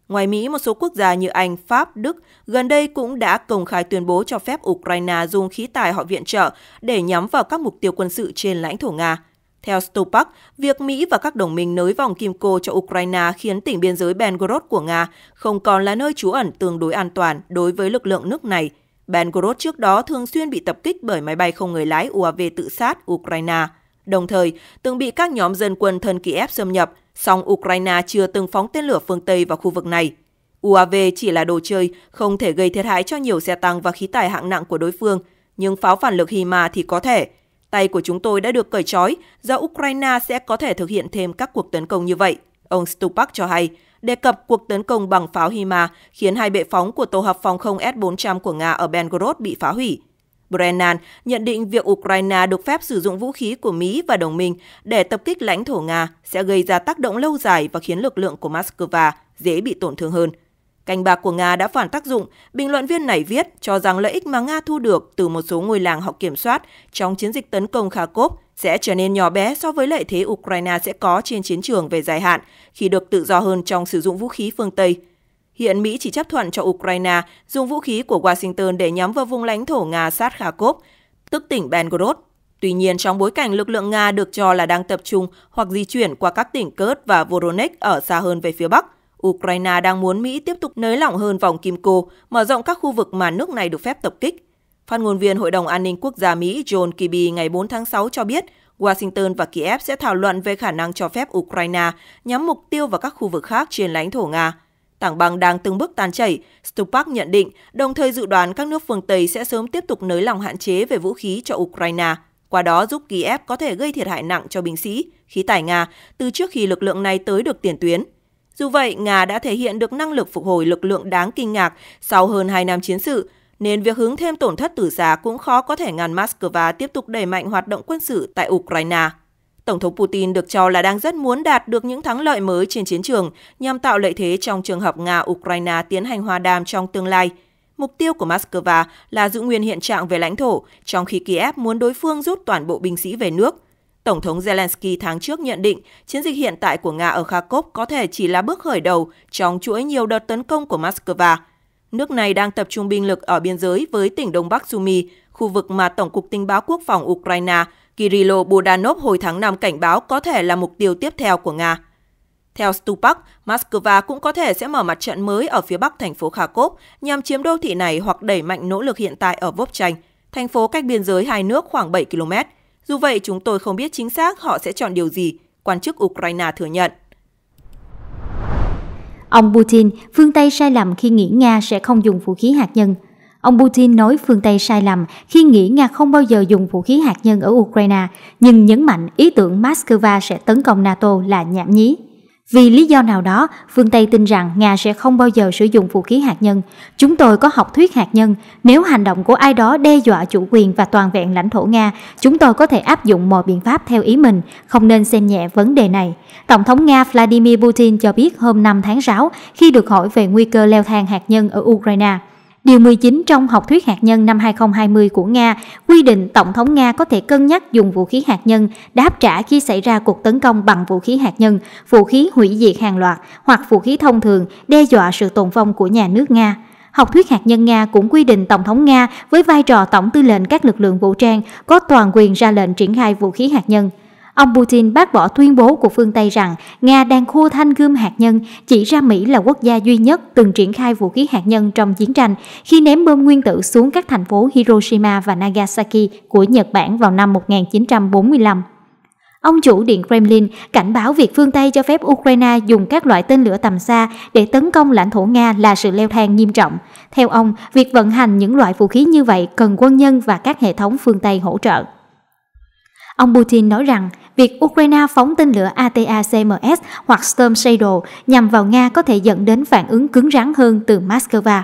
Ngoài Mỹ, một số quốc gia như Anh, Pháp, Đức gần đây cũng đã công khai tuyên bố cho phép Ukraine dùng khí tài họ viện trợ để nhắm vào các mục tiêu quân sự trên lãnh thổ Nga. Theo Stupak, việc Mỹ và các đồng minh nới vòng kim cô cho Ukraine khiến tỉnh biên giới Belgorod của Nga không còn là nơi trú ẩn tương đối an toàn đối với lực lượng nước này. Belgorod trước đó thường xuyên bị tập kích bởi máy bay không người lái UAV tự sát Ukraine, đồng thời từng bị các nhóm dân quân thân Kiev xâm nhập, song Ukraine chưa từng phóng tên lửa phương Tây vào khu vực này. UAV chỉ là đồ chơi, không thể gây thiệt hại cho nhiều xe tăng và khí tài hạng nặng của đối phương, nhưng pháo phản lực Hima thì có thể – Tay của chúng tôi đã được cởi trói do Ukraine sẽ có thể thực hiện thêm các cuộc tấn công như vậy. Ông Stupak cho hay, đề cập cuộc tấn công bằng pháo HIMARS khiến hai bệ phóng của tổ hợp phòng không S-400 của Nga ở Belgorod bị phá hủy. Brennan nhận định việc Ukraine được phép sử dụng vũ khí của Mỹ và đồng minh để tập kích lãnh thổ Nga sẽ gây ra tác động lâu dài và khiến lực lượng của Moscow dễ bị tổn thương hơn – Canh bạc của Nga đã phản tác dụng, bình luận viên này viết cho rằng lợi ích mà Nga thu được từ một số ngôi làng họ kiểm soát trong chiến dịch tấn công Kharkov sẽ trở nên nhỏ bé so với lợi thế Ukraine sẽ có trên chiến trường về dài hạn khi được tự do hơn trong sử dụng vũ khí phương Tây. Hiện Mỹ chỉ chấp thuận cho Ukraine dùng vũ khí của Washington để nhắm vào vùng lãnh thổ Nga sát Kharkov, tức tỉnh Belgorod. Tuy nhiên, trong bối cảnh lực lượng Nga được cho là đang tập trung hoặc di chuyển qua các tỉnh Kurd và Voronezh ở xa hơn về phía Bắc, Ukraine đang muốn Mỹ tiếp tục nới lỏng hơn vòng kim cô, mở rộng các khu vực mà nước này được phép tập kích. Phát ngôn viên Hội đồng An ninh Quốc gia Mỹ John Kirby ngày 4 tháng 6 cho biết, Washington và Kiev sẽ thảo luận về khả năng cho phép Ukraine nhắm mục tiêu vào các khu vực khác trên lãnh thổ Nga. Tảng băng đang từng bước tan chảy, Stupak nhận định, đồng thời dự đoán các nước phương Tây sẽ sớm tiếp tục nới lỏng hạn chế về vũ khí cho Ukraine, qua đó giúp Kiev có thể gây thiệt hại nặng cho binh sĩ, khí tài Nga từ trước khi lực lượng này tới được tiền tuyến. Dù vậy, Nga đã thể hiện được năng lực phục hồi lực lượng đáng kinh ngạc sau hơn 2 năm chiến sự, nên việc hứng thêm tổn thất tử giá cũng khó có thể ngăn Moscow tiếp tục đẩy mạnh hoạt động quân sự tại Ukraine. Tổng thống Putin được cho là đang rất muốn đạt được những thắng lợi mới trên chiến trường nhằm tạo lợi thế trong trường hợp Nga-Ukraine tiến hành hòa đàm trong tương lai. Mục tiêu của Moscow là giữ nguyên hiện trạng về lãnh thổ, trong khi Kiev muốn đối phương rút toàn bộ binh sĩ về nước. Tổng thống Zelensky tháng trước nhận định chiến dịch hiện tại của Nga ở Kharkov có thể chỉ là bước khởi đầu trong chuỗi nhiều đợt tấn công của Moscow. Nước này đang tập trung binh lực ở biên giới với tỉnh Đông Bắc Sumy, khu vực mà Tổng cục Tình báo Quốc phòng Ukraine Kirilo Budanov hồi tháng 5 cảnh báo có thể là mục tiêu tiếp theo của Nga. Theo Stupak, Moscow cũng có thể sẽ mở mặt trận mới ở phía bắc thành phố Kharkov nhằm chiếm đô thị này hoặc đẩy mạnh nỗ lực hiện tại ở Vovchanh, thành phố cách biên giới hai nước khoảng 7 km. Dù vậy, chúng tôi không biết chính xác họ sẽ chọn điều gì, quan chức Ukraine thừa nhận. Ông Putin, phương Tây sai lầm khi nghĩ Nga sẽ không dùng vũ khí hạt nhân. Ông Putin nói phương Tây sai lầm khi nghĩ Nga không bao giờ dùng vũ khí hạt nhân ở Ukraine, nhưng nhấn mạnh ý tưởng Moscow sẽ tấn công NATO là nhảm nhí. Vì lý do nào đó, phương Tây tin rằng Nga sẽ không bao giờ sử dụng vũ khí hạt nhân. Chúng tôi có học thuyết hạt nhân, nếu hành động của ai đó đe dọa chủ quyền và toàn vẹn lãnh thổ Nga, chúng tôi có thể áp dụng mọi biện pháp theo ý mình, không nên xem nhẹ vấn đề này. Tổng thống Nga Vladimir Putin cho biết hôm 5 tháng 6 khi được hỏi về nguy cơ leo thang hạt nhân ở Ukraine. Điều 19 trong học thuyết hạt nhân năm 2020 của Nga quy định Tổng thống Nga có thể cân nhắc dùng vũ khí hạt nhân đáp trả khi xảy ra cuộc tấn công bằng vũ khí hạt nhân, vũ khí hủy diệt hàng loạt hoặc vũ khí thông thường đe dọa sự tồn vong của nhà nước Nga. Học thuyết hạt nhân Nga cũng quy định Tổng thống Nga với vai trò Tổng tư lệnh các lực lượng vũ trang có toàn quyền ra lệnh triển khai vũ khí hạt nhân – Ông Putin bác bỏ tuyên bố của phương Tây rằng Nga đang khua thanh gươm hạt nhân, chỉ ra Mỹ là quốc gia duy nhất từng triển khai vũ khí hạt nhân trong chiến tranh khi ném bom nguyên tử xuống các thành phố Hiroshima và Nagasaki của Nhật Bản vào năm 1945. Ông chủ Điện Kremlin cảnh báo việc phương Tây cho phép Ukraine dùng các loại tên lửa tầm xa để tấn công lãnh thổ Nga là sự leo thang nghiêm trọng. Theo ông, việc vận hành những loại vũ khí như vậy cần quân nhân và các hệ thống phương Tây hỗ trợ. Ông Putin nói rằng việc Ukraine phóng tên lửa ATACMS hoặc Storm Shadow nhằm vào Nga có thể dẫn đến phản ứng cứng rắn hơn từ Moscow.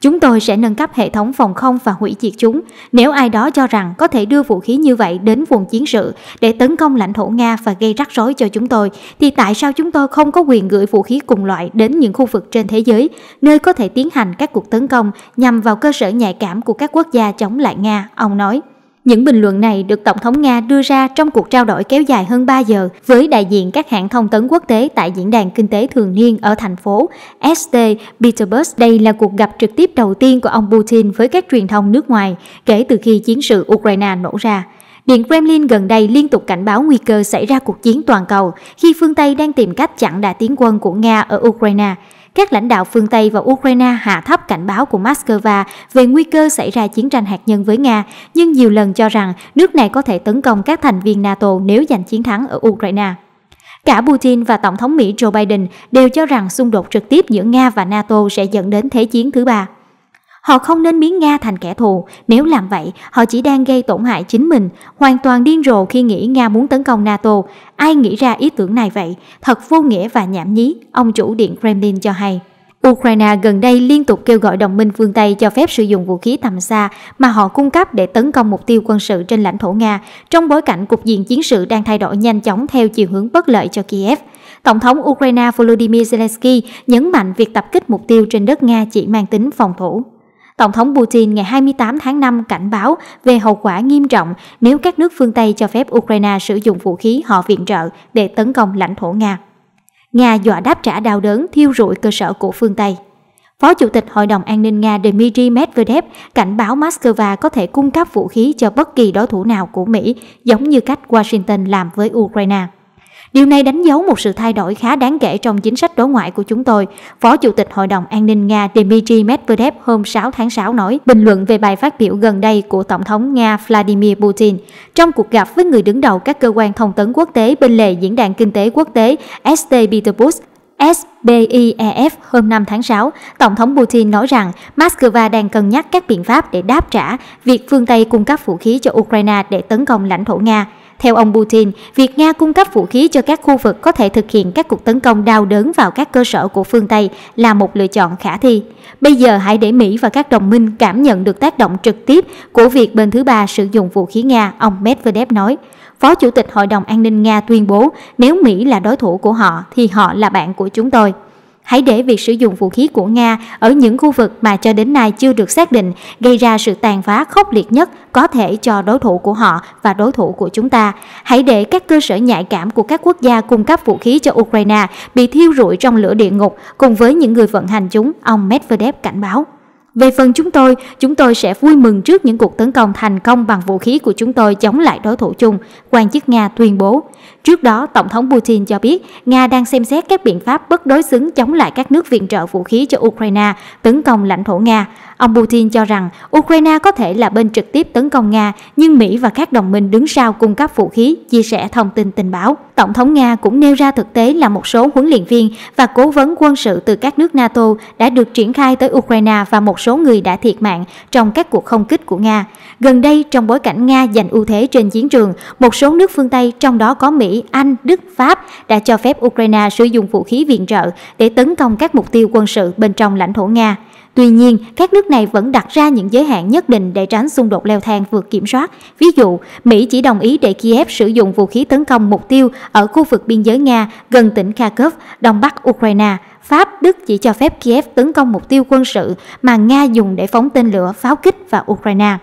Chúng tôi sẽ nâng cấp hệ thống phòng không và hủy diệt chúng nếu ai đó cho rằng có thể đưa vũ khí như vậy đến vùng chiến sự để tấn công lãnh thổ Nga và gây rắc rối cho chúng tôi thì tại sao chúng tôi không có quyền gửi vũ khí cùng loại đến những khu vực trên thế giới nơi có thể tiến hành các cuộc tấn công nhằm vào cơ sở nhạy cảm của các quốc gia chống lại Nga, ông nói. Những bình luận này được Tổng thống Nga đưa ra trong cuộc trao đổi kéo dài hơn 3 giờ với đại diện các hãng thông tấn quốc tế tại Diễn đàn Kinh tế Thường niên ở thành phố St. Petersburg. Đây là cuộc gặp trực tiếp đầu tiên của ông Putin với các truyền thông nước ngoài kể từ khi chiến sự Ukraine nổ ra. Điện Kremlin gần đây liên tục cảnh báo nguy cơ xảy ra cuộc chiến toàn cầu khi phương Tây đang tìm cách chặn đà tiến quân của Nga ở Ukraine các lãnh đạo phương Tây và Ukraine hạ thấp cảnh báo của Moscow về nguy cơ xảy ra chiến tranh hạt nhân với Nga, nhưng nhiều lần cho rằng nước này có thể tấn công các thành viên NATO nếu giành chiến thắng ở Ukraine. Cả Putin và Tổng thống Mỹ Joe Biden đều cho rằng xung đột trực tiếp giữa Nga và NATO sẽ dẫn đến Thế chiến thứ ba. Họ không nên biến Nga thành kẻ thù, nếu làm vậy họ chỉ đang gây tổn hại chính mình, hoàn toàn điên rồ khi nghĩ Nga muốn tấn công NATO. Ai nghĩ ra ý tưởng này vậy? Thật vô nghĩa và nhảm nhí, ông chủ Điện Kremlin cho hay. Ukraine gần đây liên tục kêu gọi đồng minh phương Tây cho phép sử dụng vũ khí tầm xa mà họ cung cấp để tấn công mục tiêu quân sự trên lãnh thổ Nga trong bối cảnh cục diện chiến sự đang thay đổi nhanh chóng theo chiều hướng bất lợi cho Kiev. Tổng thống Ukraine Volodymyr Zelensky nhấn mạnh việc tập kích mục tiêu trên đất Nga chỉ mang tính phòng thủ. Tổng thống Putin ngày 28 tháng 5 cảnh báo về hậu quả nghiêm trọng nếu các nước phương Tây cho phép Ukraine sử dụng vũ khí họ viện trợ để tấn công lãnh thổ Nga. Nga dọa đáp trả đau đớn thiêu rụi cơ sở của phương Tây. Phó Chủ tịch Hội đồng An ninh Nga Dmitry Medvedev cảnh báo Moscow có thể cung cấp vũ khí cho bất kỳ đối thủ nào của Mỹ, giống như cách Washington làm với Ukraine. Điều này đánh dấu một sự thay đổi khá đáng kể trong chính sách đối ngoại của chúng tôi. Phó Chủ tịch Hội đồng An ninh Nga Dmitry Medvedev hôm 6 tháng 6 nói bình luận về bài phát biểu gần đây của Tổng thống Nga Vladimir Putin trong cuộc gặp với người đứng đầu các cơ quan thông tấn quốc tế bên lề Diễn đàn Kinh tế Quốc tế ST Petersburg SBIEF e hôm 5 tháng 6, Tổng thống Putin nói rằng Moscow đang cân nhắc các biện pháp để đáp trả việc phương Tây cung cấp vũ khí cho Ukraine để tấn công lãnh thổ Nga. Theo ông Putin, việc Nga cung cấp vũ khí cho các khu vực có thể thực hiện các cuộc tấn công đau đớn vào các cơ sở của phương Tây là một lựa chọn khả thi. Bây giờ hãy để Mỹ và các đồng minh cảm nhận được tác động trực tiếp của việc bên thứ ba sử dụng vũ khí Nga, ông Medvedev nói. Phó Chủ tịch Hội đồng An ninh Nga tuyên bố nếu Mỹ là đối thủ của họ thì họ là bạn của chúng tôi. Hãy để việc sử dụng vũ khí của Nga ở những khu vực mà cho đến nay chưa được xác định gây ra sự tàn phá khốc liệt nhất có thể cho đối thủ của họ và đối thủ của chúng ta. Hãy để các cơ sở nhạy cảm của các quốc gia cung cấp vũ khí cho Ukraine bị thiêu rụi trong lửa địa ngục cùng với những người vận hành chúng, ông Medvedev cảnh báo. Về phần chúng tôi, chúng tôi sẽ vui mừng trước những cuộc tấn công thành công bằng vũ khí của chúng tôi chống lại đối thủ chung, quan chức Nga tuyên bố. Trước đó, Tổng thống Putin cho biết Nga đang xem xét các biện pháp bất đối xứng chống lại các nước viện trợ vũ khí cho Ukraine tấn công lãnh thổ Nga. Ông Putin cho rằng Ukraine có thể là bên trực tiếp tấn công Nga, nhưng Mỹ và các đồng minh đứng sau cung cấp vũ khí, chia sẻ thông tin tình báo. Tổng thống Nga cũng nêu ra thực tế là một số huấn luyện viên và cố vấn quân sự từ các nước NATO đã được triển khai tới Ukraine và một số người đã thiệt mạng trong các cuộc không kích của Nga. Gần đây, trong bối cảnh Nga giành ưu thế trên chiến trường, một số nước phương Tây, trong đó có Mỹ, Anh, Đức, Pháp đã cho phép Ukraine sử dụng vũ khí viện trợ để tấn công các mục tiêu quân sự bên trong lãnh thổ Nga. Tuy nhiên, các nước này vẫn đặt ra những giới hạn nhất định để tránh xung đột leo thang vượt kiểm soát. Ví dụ, Mỹ chỉ đồng ý để Kiev sử dụng vũ khí tấn công mục tiêu ở khu vực biên giới Nga gần tỉnh Kharkov, đông bắc Ukraine. Pháp, Đức chỉ cho phép Kiev tấn công mục tiêu quân sự mà Nga dùng để phóng tên lửa, pháo kích vào Ukraine.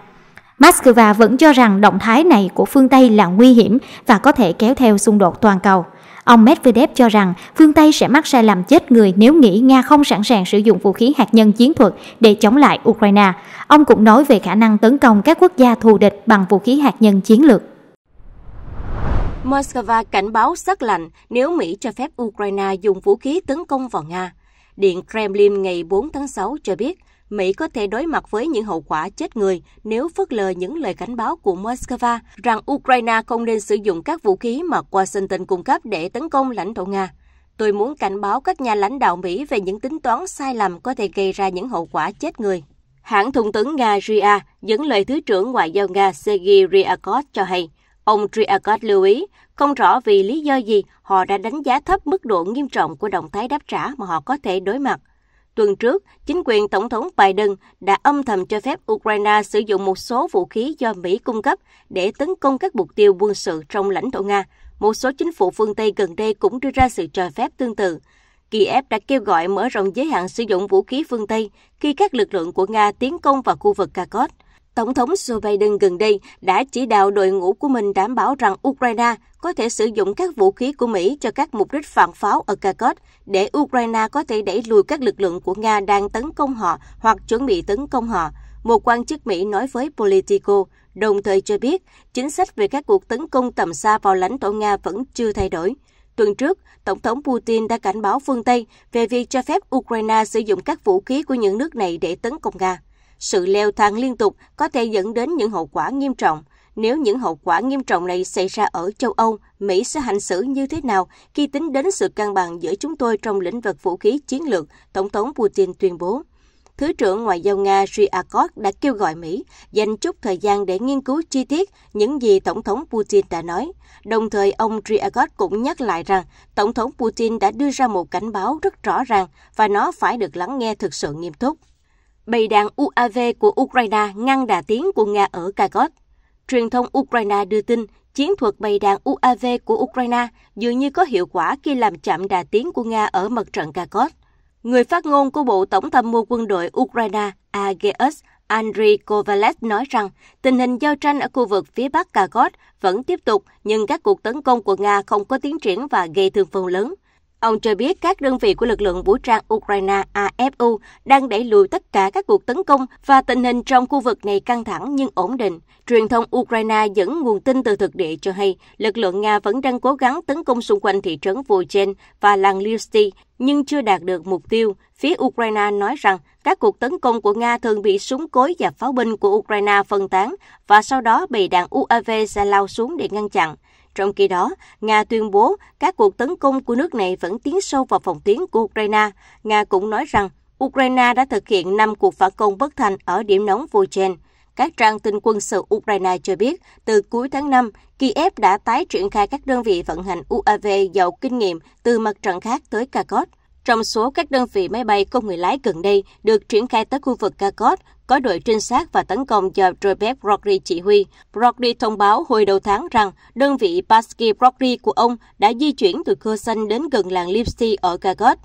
Moscow vẫn cho rằng động thái này của phương Tây là nguy hiểm và có thể kéo theo xung đột toàn cầu. Ông Medvedev cho rằng phương Tây sẽ mắc sai lầm chết người nếu nghĩ Nga không sẵn sàng sử dụng vũ khí hạt nhân chiến thuật để chống lại Ukraine. Ông cũng nói về khả năng tấn công các quốc gia thù địch bằng vũ khí hạt nhân chiến lược. Moscow cảnh báo sắc lạnh nếu Mỹ cho phép Ukraine dùng vũ khí tấn công vào Nga. Điện Kremlin ngày 4 tháng 6 cho biết Mỹ có thể đối mặt với những hậu quả chết người nếu phớt lờ những lời cảnh báo của Moscow rằng Ukraine không nên sử dụng các vũ khí mà Washington cung cấp để tấn công lãnh thổ Nga. Tôi muốn cảnh báo các nhà lãnh đạo Mỹ về những tính toán sai lầm có thể gây ra những hậu quả chết người. Hãng thông tấn Nga RIA dẫn lời Thứ trưởng Ngoại giao Nga Sergei Ryakov cho hay, ông Ryakov lưu ý, không rõ vì lý do gì họ đã đánh giá thấp mức độ nghiêm trọng của động thái đáp trả mà họ có thể đối mặt – Tuần trước, chính quyền Tổng thống Biden đã âm thầm cho phép Ukraine sử dụng một số vũ khí do Mỹ cung cấp để tấn công các mục tiêu quân sự trong lãnh thổ Nga. Một số chính phủ phương Tây gần đây cũng đưa ra sự cho phép tương tự. Kiev đã kêu gọi mở rộng giới hạn sử dụng vũ khí phương Tây khi các lực lượng của Nga tiến công vào khu vực Kharkov. Tổng thống Joe Biden gần đây đã chỉ đạo đội ngũ của mình đảm bảo rằng Ukraine có thể sử dụng các vũ khí của Mỹ cho các mục đích phản pháo ở Kharkov để Ukraine có thể đẩy lùi các lực lượng của Nga đang tấn công họ hoặc chuẩn bị tấn công họ. Một quan chức Mỹ nói với Politico, đồng thời cho biết chính sách về các cuộc tấn công tầm xa vào lãnh thổ Nga vẫn chưa thay đổi. Tuần trước, Tổng thống Putin đã cảnh báo phương Tây về việc cho phép Ukraine sử dụng các vũ khí của những nước này để tấn công Nga. Sự leo thang liên tục có thể dẫn đến những hậu quả nghiêm trọng. Nếu những hậu quả nghiêm trọng này xảy ra ở châu Âu, Mỹ sẽ hành xử như thế nào khi tính đến sự cân bằng giữa chúng tôi trong lĩnh vực vũ khí chiến lược, Tổng thống Putin tuyên bố. Thứ trưởng Ngoại giao Nga Ryakov đã kêu gọi Mỹ dành chút thời gian để nghiên cứu chi tiết những gì Tổng thống Putin đã nói. Đồng thời, ông Ryakov cũng nhắc lại rằng Tổng thống Putin đã đưa ra một cảnh báo rất rõ ràng và nó phải được lắng nghe thực sự nghiêm túc bầy đàn UAV của Ukraine ngăn đà tiến của Nga ở Kharkov. Truyền thông Ukraine đưa tin chiến thuật bầy đàn UAV của Ukraine dường như có hiệu quả khi làm chậm đà tiến của Nga ở mặt trận Kharkov. Người phát ngôn của Bộ Tổng tham mưu quân đội Ukraine AGS Andriy Kovalev nói rằng tình hình giao tranh ở khu vực phía bắc Kharkov vẫn tiếp tục nhưng các cuộc tấn công của Nga không có tiến triển và gây thương vong lớn. Ông cho biết các đơn vị của lực lượng vũ trang Ukraine AFU đang đẩy lùi tất cả các cuộc tấn công và tình hình trong khu vực này căng thẳng nhưng ổn định. Truyền thông Ukraine dẫn nguồn tin từ thực địa cho hay lực lượng Nga vẫn đang cố gắng tấn công xung quanh thị trấn Vojen và làng Lyusty nhưng chưa đạt được mục tiêu. Phía Ukraine nói rằng các cuộc tấn công của Nga thường bị súng cối và pháo binh của Ukraine phân tán và sau đó bị đạn UAV sẽ lao xuống để ngăn chặn. Trong khi đó, Nga tuyên bố các cuộc tấn công của nước này vẫn tiến sâu vào phòng tuyến của Ukraine. Nga cũng nói rằng Ukraine đã thực hiện 5 cuộc phản công bất thành ở điểm nóng Vochen. Các trang tin quân sự Ukraine cho biết, từ cuối tháng 5, Kiev đã tái triển khai các đơn vị vận hành UAV giàu kinh nghiệm từ mặt trận khác tới Kharkov. Trong số các đơn vị máy bay không người lái gần đây được triển khai tới khu vực Kharkov, có đội trinh sát và tấn công do Robert Brogri chỉ huy. Brogri thông báo hồi đầu tháng rằng đơn vị Pasky Brogri của ông đã di chuyển từ Kherson đến gần làng Lipsy ở Gagot.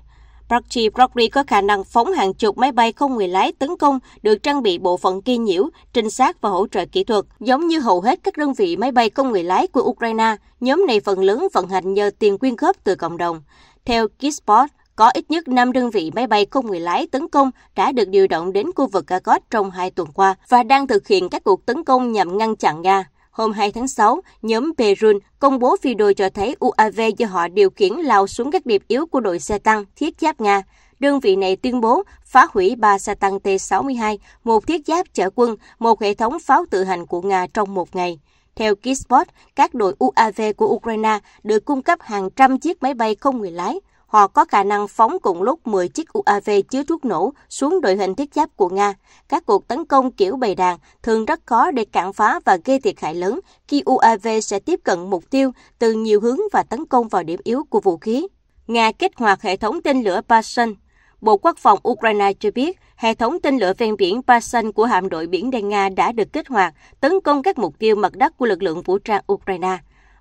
Prachi Brogri có khả năng phóng hàng chục máy bay không người lái tấn công được trang bị bộ phận kia nhiễu, trinh sát và hỗ trợ kỹ thuật. Giống như hầu hết các đơn vị máy bay không người lái của Ukraine, nhóm này phần lớn vận hành nhờ tiền quyên góp từ cộng đồng. Theo Kisport, có ít nhất 5 đơn vị máy bay không người lái tấn công đã được điều động đến khu vực Kharkov trong hai tuần qua và đang thực hiện các cuộc tấn công nhằm ngăn chặn Nga. Hôm 2 tháng 6, nhóm Perun công bố video cho thấy UAV do họ điều khiển lao xuống các điểm yếu của đội xe tăng thiết giáp Nga. Đơn vị này tuyên bố phá hủy 3 xe tăng T-62, một thiết giáp chở quân, một hệ thống pháo tự hành của Nga trong một ngày. Theo Kisport, các đội UAV của Ukraine được cung cấp hàng trăm chiếc máy bay không người lái, Họ có khả năng phóng cùng lúc 10 chiếc UAV chứa thuốc nổ xuống đội hình thiết giáp của Nga. Các cuộc tấn công kiểu bầy đàn thường rất khó để cản phá và gây thiệt hại lớn khi UAV sẽ tiếp cận mục tiêu từ nhiều hướng và tấn công vào điểm yếu của vũ khí. Nga kích hoạt hệ thống tên lửa Passion. Bộ Quốc phòng Ukraine cho biết, hệ thống tên lửa ven biển Passion của hạm đội biển đen Nga đã được kích hoạt tấn công các mục tiêu mặt đất của lực lượng vũ trang Ukraine.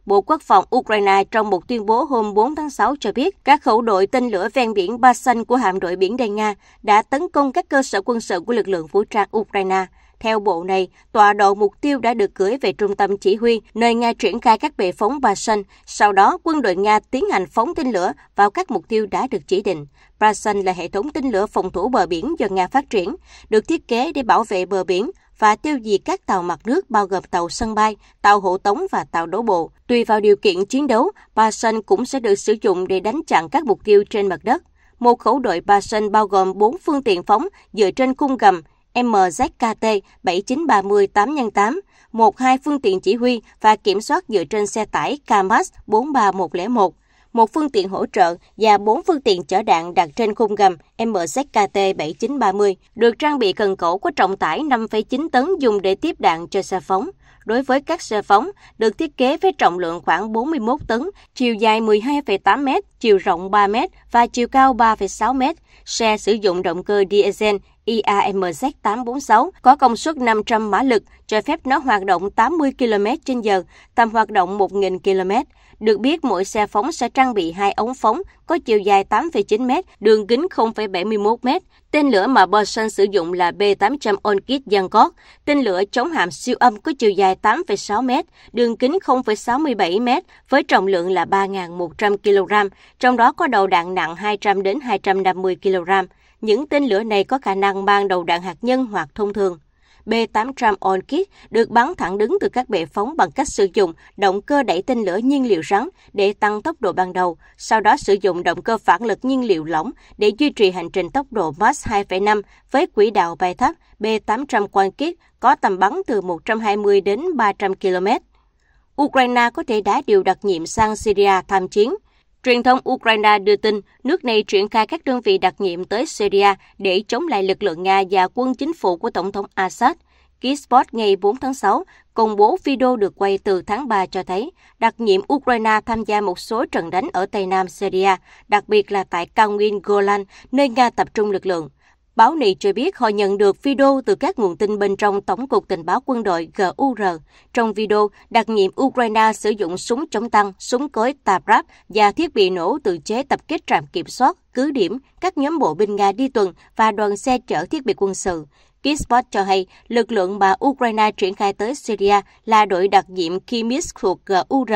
Bộ Quốc phòng Ukraine trong một tuyên bố hôm 4 tháng 6 cho biết các khẩu đội tên lửa ven biển Basan của hạm đội biển Đen Nga đã tấn công các cơ sở quân sự của lực lượng vũ trang Ukraine. Theo bộ này, tọa độ mục tiêu đã được gửi về trung tâm chỉ huy, nơi Nga triển khai các bệ phóng Basan. Sau đó, quân đội Nga tiến hành phóng tên lửa vào các mục tiêu đã được chỉ định. Basan là hệ thống tên lửa phòng thủ bờ biển do Nga phát triển, được thiết kế để bảo vệ bờ biển, và tiêu diệt các tàu mặt nước bao gồm tàu sân bay, tàu hộ tống và tàu đổ bộ. Tùy vào điều kiện chiến đấu, Basan cũng sẽ được sử dụng để đánh chặn các mục tiêu trên mặt đất. Một khẩu đội Basan bao gồm 4 phương tiện phóng dựa trên cung gầm MZKT 7930 8x8, một hai phương tiện chỉ huy và kiểm soát dựa trên xe tải KAMAZ 43101 một phương tiện hỗ trợ và bốn phương tiện chở đạn đặt trên khung gầm MZKT 7930, được trang bị cần cổ có trọng tải 5,9 tấn dùng để tiếp đạn cho xe phóng. Đối với các xe phóng, được thiết kế với trọng lượng khoảng 41 tấn, chiều dài 12,8 m, chiều rộng 3 m và chiều cao 3,6 m. Xe sử dụng động cơ diesel IAMZ846 có công suất 500 mã lực, cho phép nó hoạt động 80 km h tầm hoạt động 1.000 km. Được biết, mỗi xe phóng sẽ trang bị hai ống phóng có chiều dài 8,9 m, đường kính 0,71 m. Tên lửa mà Boson sử dụng là B-800 Onkit Yankot, tên lửa chống hạm siêu âm có chiều dài 8,6 m, đường kính 0,67 m với trọng lượng là 3.100 kg, trong đó có đầu đạn nặng 200 đến 250 kg. Những tên lửa này có khả năng mang đầu đạn hạt nhân hoặc thông thường. B-800 Onkit được bắn thẳng đứng từ các bệ phóng bằng cách sử dụng động cơ đẩy tên lửa nhiên liệu rắn để tăng tốc độ ban đầu, sau đó sử dụng động cơ phản lực nhiên liệu lỏng để duy trì hành trình tốc độ Mach 2,5 với quỹ đạo bay thấp B-800 Onkit có tầm bắn từ 120 đến 300 km. Ukraine có thể đã điều đặc nhiệm sang Syria tham chiến – Truyền thông Ukraine đưa tin nước này triển khai các đơn vị đặc nhiệm tới Syria để chống lại lực lượng Nga và quân chính phủ của Tổng thống Assad. Keyspot ngày 4 tháng 6 công bố video được quay từ tháng 3 cho thấy đặc nhiệm Ukraine tham gia một số trận đánh ở Tây Nam Syria, đặc biệt là tại cao nguyên Golan, nơi Nga tập trung lực lượng. Báo này cho biết họ nhận được video từ các nguồn tin bên trong Tổng cục Tình báo quân đội GUR. Trong video, đặc nhiệm Ukraine sử dụng súng chống tăng, súng cối tạp ráp và thiết bị nổ tự chế tập kết trạm kiểm soát, cứ điểm, các nhóm bộ binh Nga đi tuần và đoàn xe chở thiết bị quân sự. Kisport cho hay lực lượng mà Ukraine triển khai tới Syria là đội đặc nhiệm Kimis thuộc GUR.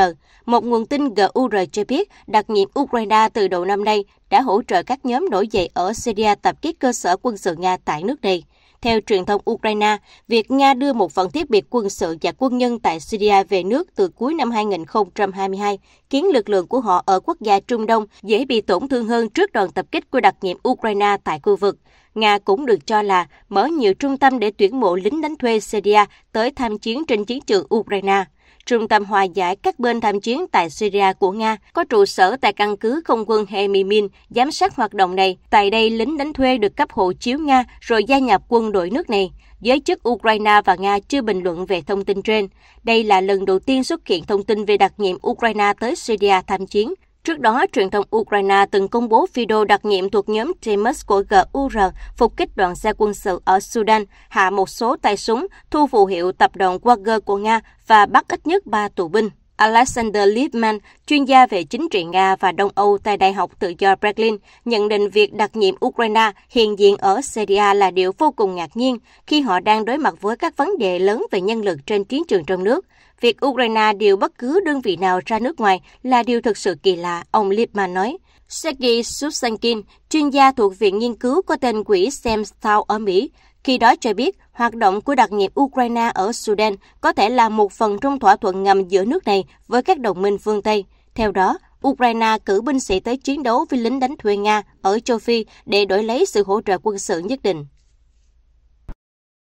Một nguồn tin GUR cho biết đặc nhiệm Ukraine từ đầu năm nay đã hỗ trợ các nhóm nổi dậy ở Syria tập kết cơ sở quân sự Nga tại nước này. Theo truyền thông Ukraine, việc Nga đưa một phần thiết bị quân sự và quân nhân tại Syria về nước từ cuối năm 2022 khiến lực lượng của họ ở quốc gia Trung Đông dễ bị tổn thương hơn trước đòn tập kích của đặc nhiệm Ukraine tại khu vực. Nga cũng được cho là mở nhiều trung tâm để tuyển mộ lính đánh thuê Syria tới tham chiến trên chiến trường Ukraine. Trung tâm hòa giải các bên tham chiến tại Syria của Nga có trụ sở tại căn cứ không quân Hemimin giám sát hoạt động này. Tại đây, lính đánh thuê được cấp hộ chiếu Nga rồi gia nhập quân đội nước này. Giới chức Ukraine và Nga chưa bình luận về thông tin trên. Đây là lần đầu tiên xuất hiện thông tin về đặc nhiệm Ukraine tới Syria tham chiến. Trước đó, truyền thông Ukraine từng công bố video đặc nhiệm thuộc nhóm James của GUR phục kích đoàn xe quân sự ở Sudan, hạ một số tay súng, thu phù hiệu tập đoàn Wagner của Nga và bắt ít nhất 3 tù binh. Alexander Liebman, chuyên gia về chính trị Nga và Đông Âu tại Đại học Tự do Berlin, nhận định việc đặc nhiệm Ukraine hiện diện ở Syria là điều vô cùng ngạc nhiên khi họ đang đối mặt với các vấn đề lớn về nhân lực trên chiến trường trong nước. Việc Ukraine điều bất cứ đơn vị nào ra nước ngoài là điều thực sự kỳ lạ, ông Lipman nói. Sergei Subsankin, chuyên gia thuộc Viện Nghiên cứu có tên quỹ Sam Thao ở Mỹ, khi đó cho biết hoạt động của đặc nhiệm Ukraine ở Sudan có thể là một phần trong thỏa thuận ngầm giữa nước này với các đồng minh phương Tây. Theo đó, Ukraine cử binh sĩ tới chiến đấu với lính đánh thuê Nga ở châu Phi để đổi lấy sự hỗ trợ quân sự nhất định.